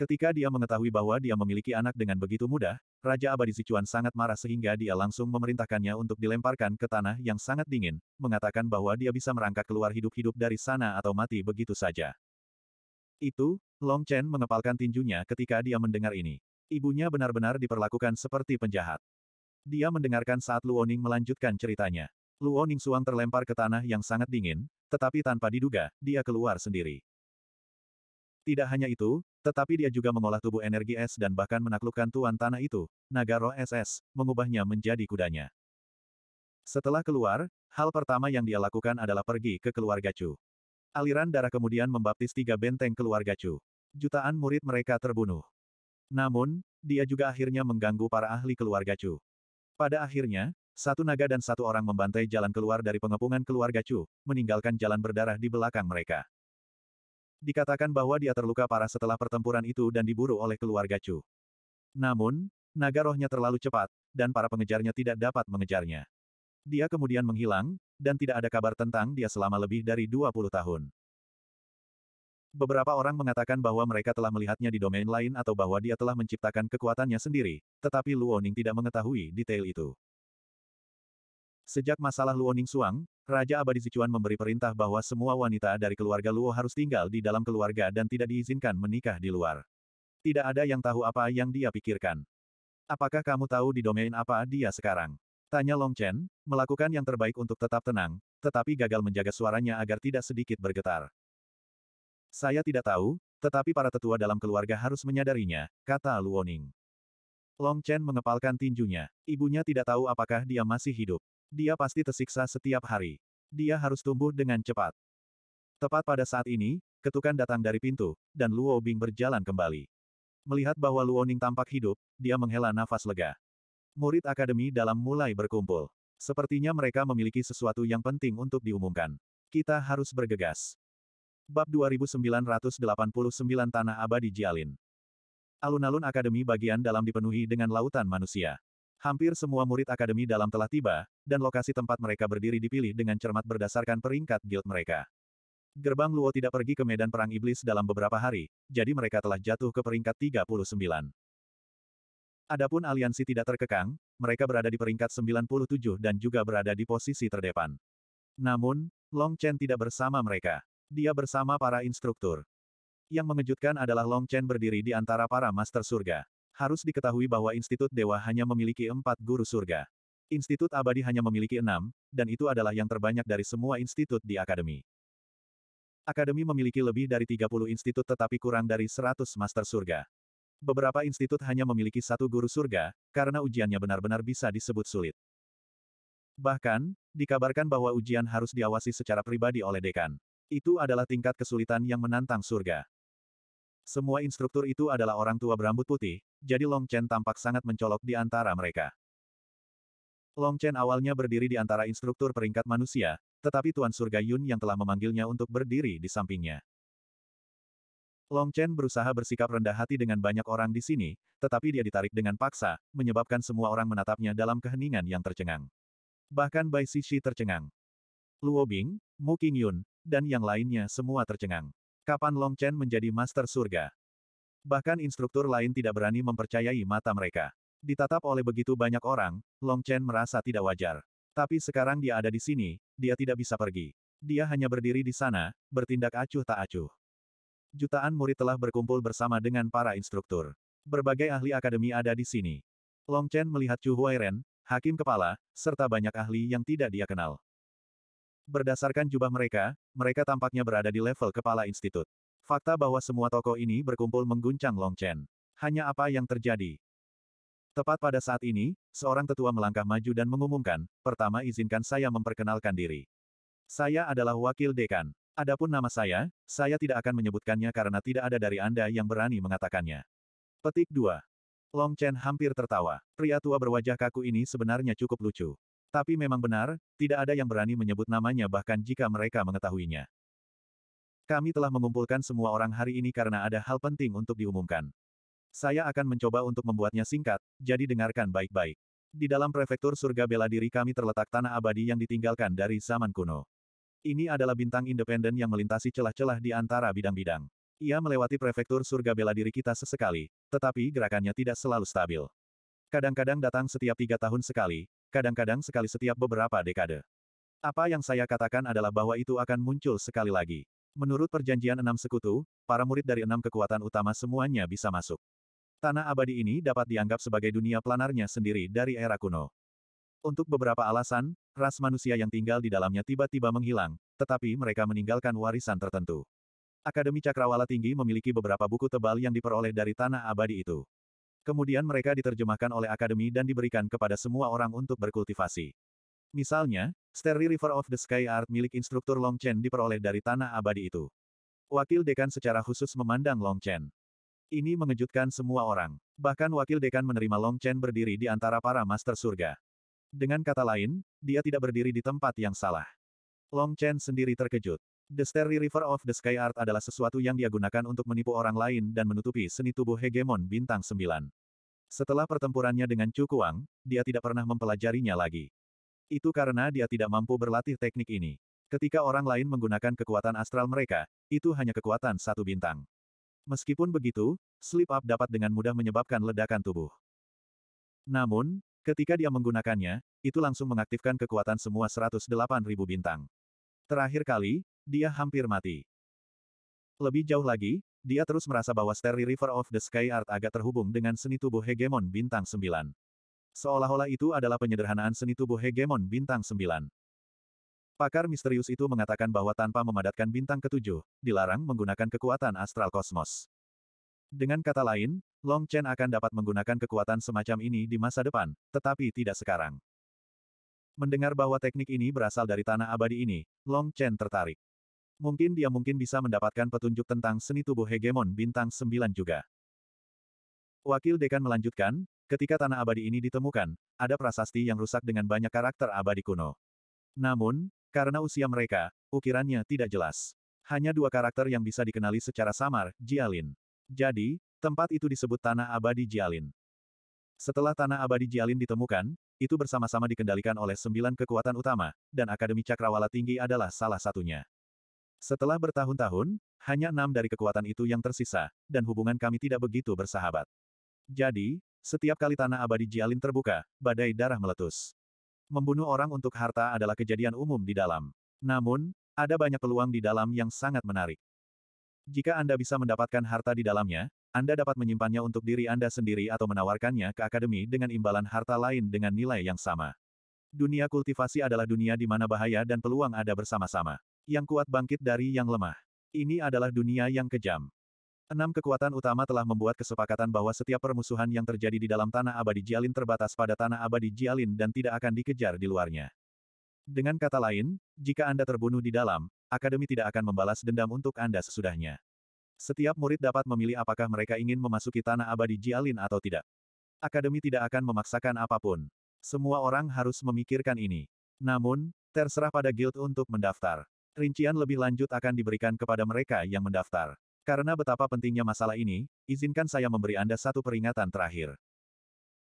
Ketika dia mengetahui bahwa dia memiliki anak dengan begitu mudah, Raja Abadi Sichuan sangat marah sehingga dia langsung memerintahkannya untuk dilemparkan ke tanah yang sangat dingin, mengatakan bahwa dia bisa merangkak keluar hidup-hidup dari sana atau mati begitu saja. Itu, Long Chen mengepalkan tinjunya ketika dia mendengar ini. Ibunya benar-benar diperlakukan seperti penjahat. Dia mendengarkan saat Luoning melanjutkan ceritanya. Luoning Suang terlempar ke tanah yang sangat dingin, tetapi tanpa diduga, dia keluar sendiri. Tidak hanya itu, tetapi dia juga mengolah tubuh energi es dan bahkan menaklukkan tuan tanah itu, naga roh SS, mengubahnya menjadi kudanya. Setelah keluar, hal pertama yang dia lakukan adalah pergi ke keluarga Chu. Aliran darah kemudian membaptis tiga benteng keluarga Chu. Jutaan murid mereka terbunuh. Namun, dia juga akhirnya mengganggu para ahli keluarga Chu. Pada akhirnya, satu naga dan satu orang membantai jalan keluar dari pengepungan keluarga Chu, meninggalkan jalan berdarah di belakang mereka. Dikatakan bahwa dia terluka parah setelah pertempuran itu dan diburu oleh keluarga Chu. Namun, naga rohnya terlalu cepat, dan para pengejarnya tidak dapat mengejarnya. Dia kemudian menghilang, dan tidak ada kabar tentang dia selama lebih dari 20 tahun. Beberapa orang mengatakan bahwa mereka telah melihatnya di domain lain atau bahwa dia telah menciptakan kekuatannya sendiri, tetapi Luoning tidak mengetahui detail itu. Sejak masalah Luoning Suang, Raja Abadi Zichuan memberi perintah bahwa semua wanita dari keluarga Luo harus tinggal di dalam keluarga dan tidak diizinkan menikah di luar. Tidak ada yang tahu apa yang dia pikirkan. Apakah kamu tahu di domain apa dia sekarang? Tanya Long Chen, melakukan yang terbaik untuk tetap tenang, tetapi gagal menjaga suaranya agar tidak sedikit bergetar. Saya tidak tahu, tetapi para tetua dalam keluarga harus menyadarinya, kata Luoning. Long Chen mengepalkan tinjunya. Ibunya tidak tahu apakah dia masih hidup. Dia pasti tersiksa setiap hari. Dia harus tumbuh dengan cepat. Tepat pada saat ini, ketukan datang dari pintu, dan Luo Bing berjalan kembali. Melihat bahwa Luo Ning tampak hidup, dia menghela nafas lega. Murid akademi dalam mulai berkumpul. Sepertinya mereka memiliki sesuatu yang penting untuk diumumkan. Kita harus bergegas. Bab 2989 Tanah Abadi Jialin Alun-alun akademi bagian dalam dipenuhi dengan lautan manusia. Hampir semua murid akademi dalam telah tiba, dan lokasi tempat mereka berdiri dipilih dengan cermat berdasarkan peringkat guild mereka. Gerbang Luo tidak pergi ke medan perang iblis dalam beberapa hari, jadi mereka telah jatuh ke peringkat 39. Adapun aliansi tidak terkekang, mereka berada di peringkat 97 dan juga berada di posisi terdepan. Namun, Long Chen tidak bersama mereka. Dia bersama para instruktur. Yang mengejutkan adalah Long Chen berdiri di antara para master surga. Harus diketahui bahwa Institut Dewa hanya memiliki empat guru surga. Institut Abadi hanya memiliki enam, dan itu adalah yang terbanyak dari semua institut di Akademi. Akademi memiliki lebih dari 30 institut tetapi kurang dari 100 master surga. Beberapa institut hanya memiliki satu guru surga, karena ujiannya benar-benar bisa disebut sulit. Bahkan, dikabarkan bahwa ujian harus diawasi secara pribadi oleh dekan. Itu adalah tingkat kesulitan yang menantang surga. Semua instruktur itu adalah orang tua berambut putih, jadi Long Chen tampak sangat mencolok di antara mereka. Long Chen awalnya berdiri di antara instruktur peringkat manusia, tetapi Tuan Surga Yun yang telah memanggilnya untuk berdiri di sampingnya. Long Chen berusaha bersikap rendah hati dengan banyak orang di sini, tetapi dia ditarik dengan paksa, menyebabkan semua orang menatapnya dalam keheningan yang tercengang. Bahkan Bai Xixi tercengang. Luo Bing, Mu King Yun, dan yang lainnya semua tercengang. Kapan Long Chen menjadi master surga? Bahkan instruktur lain tidak berani mempercayai mata mereka. Ditatap oleh begitu banyak orang, Long Chen merasa tidak wajar. Tapi sekarang dia ada di sini, dia tidak bisa pergi. Dia hanya berdiri di sana, bertindak acuh tak acuh. Jutaan murid telah berkumpul bersama dengan para instruktur. Berbagai ahli akademi ada di sini. Long Chen melihat Chu Huairen, hakim kepala, serta banyak ahli yang tidak dia kenal. Berdasarkan jubah mereka, mereka tampaknya berada di level kepala institut. Fakta bahwa semua toko ini berkumpul mengguncang Long Chen. Hanya apa yang terjadi? Tepat pada saat ini, seorang tetua melangkah maju dan mengumumkan, pertama izinkan saya memperkenalkan diri. Saya adalah wakil dekan. Adapun nama saya, saya tidak akan menyebutkannya karena tidak ada dari Anda yang berani mengatakannya. Petik 2. Long Chen hampir tertawa. Pria tua berwajah kaku ini sebenarnya cukup lucu. Tapi memang benar, tidak ada yang berani menyebut namanya bahkan jika mereka mengetahuinya. Kami telah mengumpulkan semua orang hari ini karena ada hal penting untuk diumumkan. Saya akan mencoba untuk membuatnya singkat, jadi dengarkan baik-baik. Di dalam prefektur surga bela diri kami terletak tanah abadi yang ditinggalkan dari zaman kuno. Ini adalah bintang independen yang melintasi celah-celah di antara bidang-bidang. Ia melewati prefektur surga bela diri kita sesekali, tetapi gerakannya tidak selalu stabil. Kadang-kadang datang setiap tiga tahun sekali, kadang-kadang sekali setiap beberapa dekade. Apa yang saya katakan adalah bahwa itu akan muncul sekali lagi. Menurut perjanjian enam sekutu, para murid dari enam kekuatan utama semuanya bisa masuk. Tanah abadi ini dapat dianggap sebagai dunia planarnya sendiri dari era kuno. Untuk beberapa alasan, ras manusia yang tinggal di dalamnya tiba-tiba menghilang, tetapi mereka meninggalkan warisan tertentu. Akademi Cakrawala Tinggi memiliki beberapa buku tebal yang diperoleh dari tanah abadi itu. Kemudian mereka diterjemahkan oleh akademi dan diberikan kepada semua orang untuk berkultivasi. Misalnya, Sterry River of the Sky Art milik instruktur Long Chen diperoleh dari tanah abadi itu. Wakil dekan secara khusus memandang Long Chen. Ini mengejutkan semua orang. Bahkan wakil dekan menerima Long Chen berdiri di antara para master surga. Dengan kata lain, dia tidak berdiri di tempat yang salah. Long Chen sendiri terkejut. The Starry River of the Sky Art adalah sesuatu yang dia gunakan untuk menipu orang lain dan menutupi seni tubuh hegemon bintang sembilan. Setelah pertempurannya dengan Chu Kuang, dia tidak pernah mempelajarinya lagi. Itu karena dia tidak mampu berlatih teknik ini. Ketika orang lain menggunakan kekuatan astral mereka, itu hanya kekuatan satu bintang. Meskipun begitu, slip up dapat dengan mudah menyebabkan ledakan tubuh. Namun, Ketika dia menggunakannya, itu langsung mengaktifkan kekuatan semua 108.000 bintang. Terakhir kali, dia hampir mati. Lebih jauh lagi, dia terus merasa bahwa Starry River of the Sky Art agak terhubung dengan seni tubuh hegemon bintang 9. Seolah-olah itu adalah penyederhanaan seni tubuh hegemon bintang 9. Pakar misterius itu mengatakan bahwa tanpa memadatkan bintang ketujuh, dilarang menggunakan kekuatan astral kosmos. Dengan kata lain, Long Chen akan dapat menggunakan kekuatan semacam ini di masa depan, tetapi tidak sekarang. Mendengar bahwa teknik ini berasal dari tanah abadi ini, Long Chen tertarik. Mungkin dia mungkin bisa mendapatkan petunjuk tentang seni tubuh hegemon bintang 9 juga. Wakil Dekan melanjutkan, ketika tanah abadi ini ditemukan, ada prasasti yang rusak dengan banyak karakter abadi kuno. Namun, karena usia mereka, ukirannya tidak jelas. Hanya dua karakter yang bisa dikenali secara samar, Jialin. Jadi, tempat itu disebut Tanah Abadi Jialin. Setelah Tanah Abadi Jialin ditemukan, itu bersama-sama dikendalikan oleh sembilan kekuatan utama, dan Akademi Cakrawala Tinggi adalah salah satunya. Setelah bertahun-tahun, hanya enam dari kekuatan itu yang tersisa, dan hubungan kami tidak begitu bersahabat. Jadi, setiap kali Tanah Abadi Jialin terbuka, badai darah meletus. Membunuh orang untuk harta adalah kejadian umum di dalam. Namun, ada banyak peluang di dalam yang sangat menarik. Jika Anda bisa mendapatkan harta di dalamnya, Anda dapat menyimpannya untuk diri Anda sendiri atau menawarkannya ke akademi dengan imbalan harta lain dengan nilai yang sama. Dunia kultivasi adalah dunia di mana bahaya dan peluang ada bersama-sama. Yang kuat bangkit dari yang lemah. Ini adalah dunia yang kejam. Enam kekuatan utama telah membuat kesepakatan bahwa setiap permusuhan yang terjadi di dalam tanah abadi Jialin terbatas pada tanah abadi Jialin dan tidak akan dikejar di luarnya. Dengan kata lain, jika Anda terbunuh di dalam, akademi tidak akan membalas dendam untuk Anda sesudahnya. Setiap murid dapat memilih apakah mereka ingin memasuki tanah abadi Jialin atau tidak. Akademi tidak akan memaksakan apapun. Semua orang harus memikirkan ini. Namun, terserah pada guild untuk mendaftar. Rincian lebih lanjut akan diberikan kepada mereka yang mendaftar. Karena betapa pentingnya masalah ini, izinkan saya memberi Anda satu peringatan terakhir.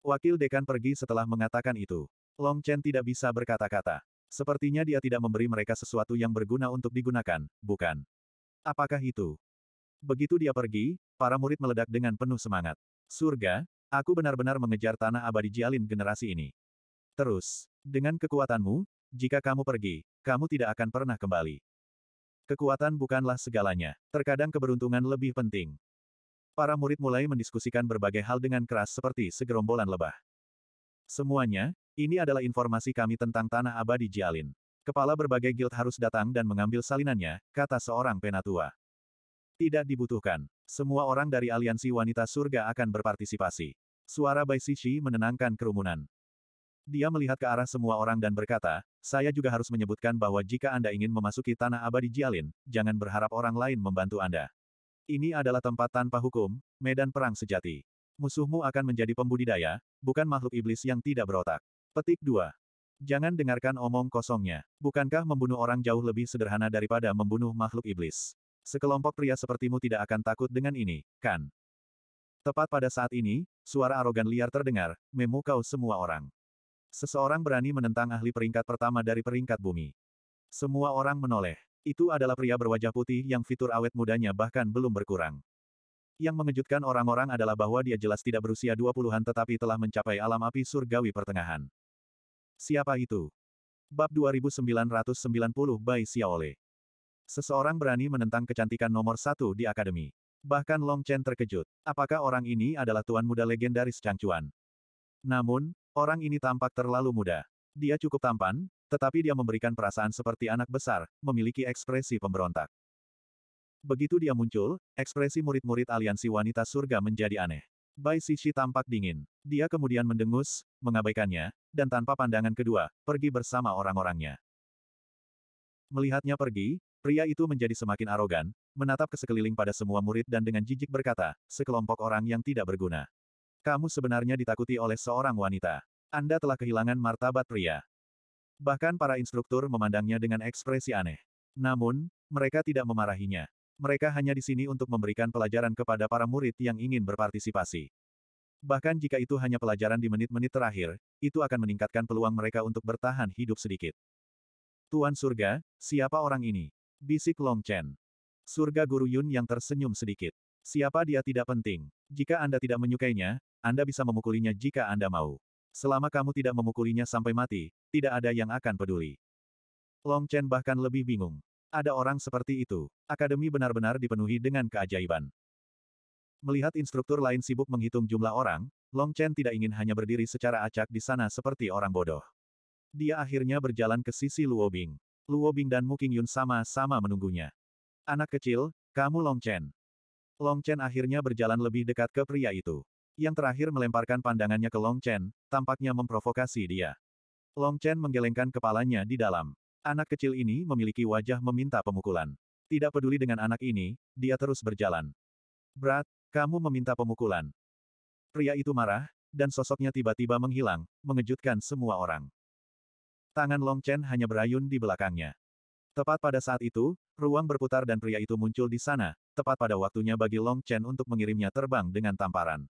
Wakil dekan pergi setelah mengatakan itu. Long Chen tidak bisa berkata-kata. Sepertinya dia tidak memberi mereka sesuatu yang berguna untuk digunakan, bukan? Apakah itu? Begitu dia pergi, para murid meledak dengan penuh semangat. Surga, aku benar-benar mengejar tanah abadi Jialin generasi ini. Terus, dengan kekuatanmu, jika kamu pergi, kamu tidak akan pernah kembali. Kekuatan bukanlah segalanya, terkadang keberuntungan lebih penting. Para murid mulai mendiskusikan berbagai hal dengan keras seperti segerombolan lebah. Semuanya, ini adalah informasi kami tentang tanah abadi Jialin. Kepala berbagai guild harus datang dan mengambil salinannya, kata seorang penatua. Tidak dibutuhkan. Semua orang dari aliansi wanita surga akan berpartisipasi. Suara Bai Sishi menenangkan kerumunan. Dia melihat ke arah semua orang dan berkata, saya juga harus menyebutkan bahwa jika Anda ingin memasuki tanah abadi Jialin, jangan berharap orang lain membantu Anda. Ini adalah tempat tanpa hukum, medan perang sejati. Musuhmu akan menjadi pembudidaya, bukan makhluk iblis yang tidak berotak. Petik 2. Jangan dengarkan omong kosongnya. Bukankah membunuh orang jauh lebih sederhana daripada membunuh makhluk iblis? Sekelompok pria sepertimu tidak akan takut dengan ini, kan? Tepat pada saat ini, suara arogan liar terdengar, Memukau semua orang. Seseorang berani menentang ahli peringkat pertama dari peringkat bumi. Semua orang menoleh. Itu adalah pria berwajah putih yang fitur awet mudanya bahkan belum berkurang. Yang mengejutkan orang-orang adalah bahwa dia jelas tidak berusia dua puluhan tetapi telah mencapai alam api surgawi pertengahan. Siapa itu? Bab 2990 by Xiaole. Seseorang berani menentang kecantikan nomor satu di akademi. Bahkan Long Chen terkejut. Apakah orang ini adalah tuan muda legendaris Changchuan? Namun, orang ini tampak terlalu muda. Dia cukup tampan, tetapi dia memberikan perasaan seperti anak besar, memiliki ekspresi pemberontak. Begitu dia muncul, ekspresi murid-murid aliansi wanita surga menjadi aneh. Bai Sishi tampak dingin. Dia kemudian mendengus, mengabaikannya, dan tanpa pandangan kedua, pergi bersama orang-orangnya. Melihatnya pergi, pria itu menjadi semakin arogan, menatap ke sekeliling pada semua murid dan dengan jijik berkata, sekelompok orang yang tidak berguna. Kamu sebenarnya ditakuti oleh seorang wanita. Anda telah kehilangan martabat pria. Bahkan para instruktur memandangnya dengan ekspresi aneh. Namun, mereka tidak memarahinya. Mereka hanya di sini untuk memberikan pelajaran kepada para murid yang ingin berpartisipasi. Bahkan jika itu hanya pelajaran di menit-menit terakhir, itu akan meningkatkan peluang mereka untuk bertahan hidup sedikit. Tuan Surga, siapa orang ini? Bisik Long Chen. Surga Guru Yun yang tersenyum sedikit. Siapa dia tidak penting. Jika Anda tidak menyukainya, Anda bisa memukulinya jika Anda mau. Selama kamu tidak memukulinya sampai mati, tidak ada yang akan peduli. Long Chen bahkan lebih bingung. Ada orang seperti itu. Akademi benar-benar dipenuhi dengan keajaiban. Melihat instruktur lain sibuk menghitung jumlah orang, Long Chen tidak ingin hanya berdiri secara acak di sana seperti orang bodoh. Dia akhirnya berjalan ke sisi Luo Bing. Luo Bing dan Mu Yun sama-sama menunggunya. Anak kecil, kamu Long Chen. Long Chen akhirnya berjalan lebih dekat ke pria itu. Yang terakhir melemparkan pandangannya ke Long Chen, tampaknya memprovokasi dia. Long Chen menggelengkan kepalanya di dalam. Anak kecil ini memiliki wajah meminta pemukulan. Tidak peduli dengan anak ini, dia terus berjalan. Brat, kamu meminta pemukulan. Pria itu marah, dan sosoknya tiba-tiba menghilang, mengejutkan semua orang. Tangan Long Chen hanya berayun di belakangnya. Tepat pada saat itu, ruang berputar dan pria itu muncul di sana, tepat pada waktunya bagi Long Chen untuk mengirimnya terbang dengan tamparan.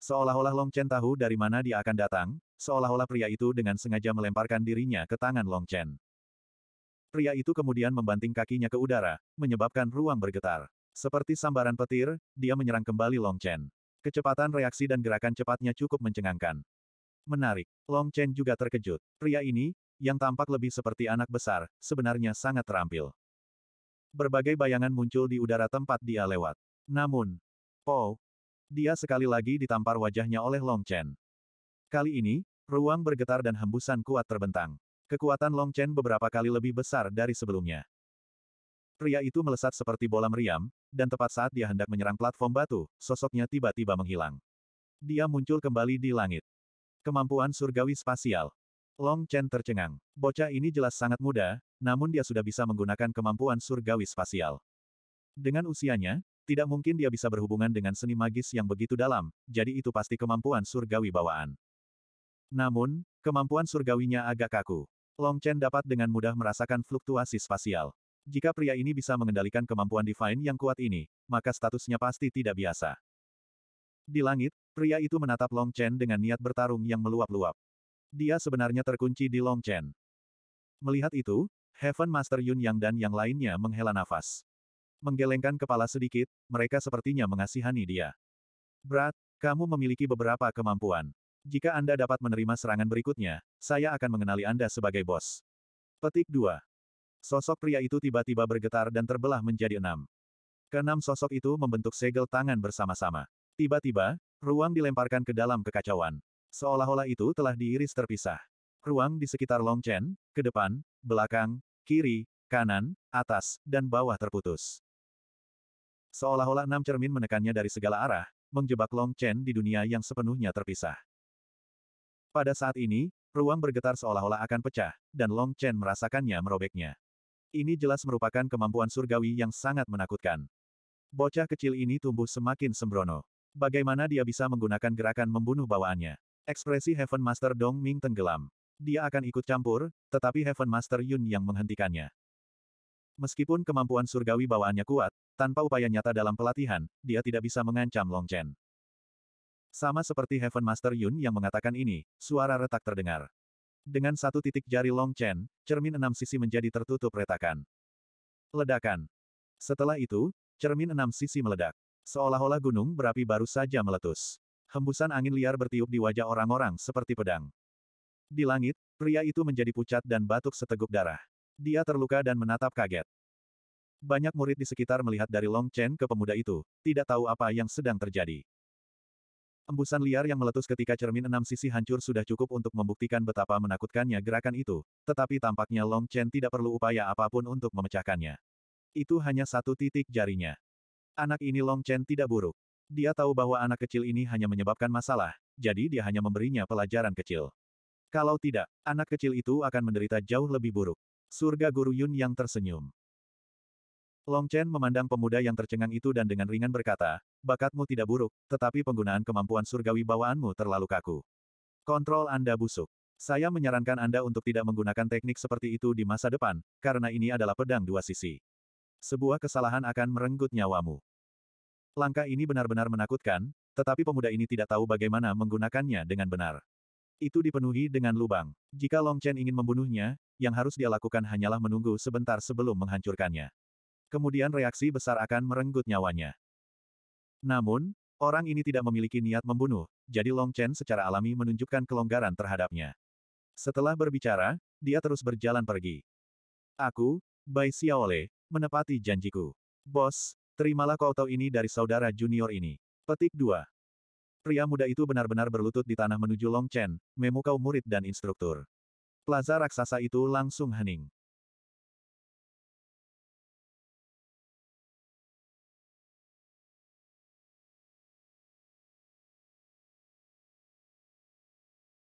Seolah-olah Long Chen tahu dari mana dia akan datang, seolah-olah pria itu dengan sengaja melemparkan dirinya ke tangan Long Chen. Pria itu kemudian membanting kakinya ke udara, menyebabkan ruang bergetar. Seperti sambaran petir, dia menyerang kembali Long Chen. Kecepatan reaksi dan gerakan cepatnya cukup mencengangkan. Menarik, Long Chen juga terkejut. Pria ini, yang tampak lebih seperti anak besar, sebenarnya sangat terampil. Berbagai bayangan muncul di udara tempat dia lewat. Namun, oh, dia sekali lagi ditampar wajahnya oleh Long Chen. Kali ini, ruang bergetar dan hembusan kuat terbentang. Kekuatan Long Chen beberapa kali lebih besar dari sebelumnya. Pria itu melesat seperti bola meriam, dan tepat saat dia hendak menyerang platform batu, sosoknya tiba-tiba menghilang. Dia muncul kembali di langit. Kemampuan surgawi spasial. Long Chen tercengang. Bocah ini jelas sangat muda, namun dia sudah bisa menggunakan kemampuan surgawi spasial. Dengan usianya, tidak mungkin dia bisa berhubungan dengan seni magis yang begitu dalam, jadi itu pasti kemampuan surgawi bawaan. Namun, kemampuan surgawinya agak kaku. Long Chen dapat dengan mudah merasakan fluktuasi spasial. Jika pria ini bisa mengendalikan kemampuan divine yang kuat ini, maka statusnya pasti tidak biasa. Di langit, pria itu menatap Long Chen dengan niat bertarung yang meluap-luap. Dia sebenarnya terkunci di Long Chen. Melihat itu, Heaven Master Yun Yang dan yang lainnya menghela nafas. Menggelengkan kepala sedikit, mereka sepertinya mengasihani dia. Brat, kamu memiliki beberapa kemampuan. Jika Anda dapat menerima serangan berikutnya, saya akan mengenali Anda sebagai bos. Petik 2. Sosok pria itu tiba-tiba bergetar dan terbelah menjadi enam. Keenam sosok itu membentuk segel tangan bersama-sama. Tiba-tiba, ruang dilemparkan ke dalam kekacauan. Seolah-olah itu telah diiris terpisah. Ruang di sekitar Long Chen, ke depan, belakang, kiri, kanan, atas, dan bawah terputus. Seolah-olah enam cermin menekannya dari segala arah, menjebak Long Chen di dunia yang sepenuhnya terpisah. Pada saat ini, ruang bergetar seolah-olah akan pecah, dan Long Chen merasakannya merobeknya. Ini jelas merupakan kemampuan surgawi yang sangat menakutkan. Bocah kecil ini tumbuh semakin sembrono. Bagaimana dia bisa menggunakan gerakan membunuh bawaannya? Ekspresi Heaven Master Dong Ming tenggelam. Dia akan ikut campur, tetapi Heaven Master Yun yang menghentikannya. Meskipun kemampuan surgawi bawaannya kuat, tanpa upaya nyata dalam pelatihan, dia tidak bisa mengancam Long Chen. Sama seperti Heaven Master Yun yang mengatakan ini, suara retak terdengar. Dengan satu titik jari Long Chen, cermin enam sisi menjadi tertutup retakan. Ledakan. Setelah itu, cermin enam sisi meledak. Seolah-olah gunung berapi baru saja meletus. Hembusan angin liar bertiup di wajah orang-orang seperti pedang. Di langit, pria itu menjadi pucat dan batuk seteguk darah. Dia terluka dan menatap kaget. Banyak murid di sekitar melihat dari Long Chen ke pemuda itu, tidak tahu apa yang sedang terjadi. Embusan liar yang meletus ketika cermin enam sisi hancur sudah cukup untuk membuktikan betapa menakutkannya gerakan itu, tetapi tampaknya Long Chen tidak perlu upaya apapun untuk memecahkannya. Itu hanya satu titik jarinya. Anak ini Long Chen tidak buruk. Dia tahu bahwa anak kecil ini hanya menyebabkan masalah, jadi dia hanya memberinya pelajaran kecil. Kalau tidak, anak kecil itu akan menderita jauh lebih buruk. Surga Guru Yun yang tersenyum. Long Chen memandang pemuda yang tercengang itu dan dengan ringan berkata, bakatmu tidak buruk, tetapi penggunaan kemampuan surgawi bawaanmu terlalu kaku. Kontrol Anda busuk. Saya menyarankan Anda untuk tidak menggunakan teknik seperti itu di masa depan, karena ini adalah pedang dua sisi. Sebuah kesalahan akan merenggut nyawamu. Langkah ini benar-benar menakutkan, tetapi pemuda ini tidak tahu bagaimana menggunakannya dengan benar. Itu dipenuhi dengan lubang. Jika Long Chen ingin membunuhnya, yang harus dia lakukan hanyalah menunggu sebentar sebelum menghancurkannya kemudian reaksi besar akan merenggut nyawanya. Namun, orang ini tidak memiliki niat membunuh, jadi Long Chen secara alami menunjukkan kelonggaran terhadapnya. Setelah berbicara, dia terus berjalan pergi. Aku, Bai Xiaole, menepati janjiku. Bos, terimalah kau tahu ini dari saudara junior ini. Petik 2. Pria muda itu benar-benar berlutut di tanah menuju Long Chen, memukau murid dan instruktur. Plaza raksasa itu langsung hening.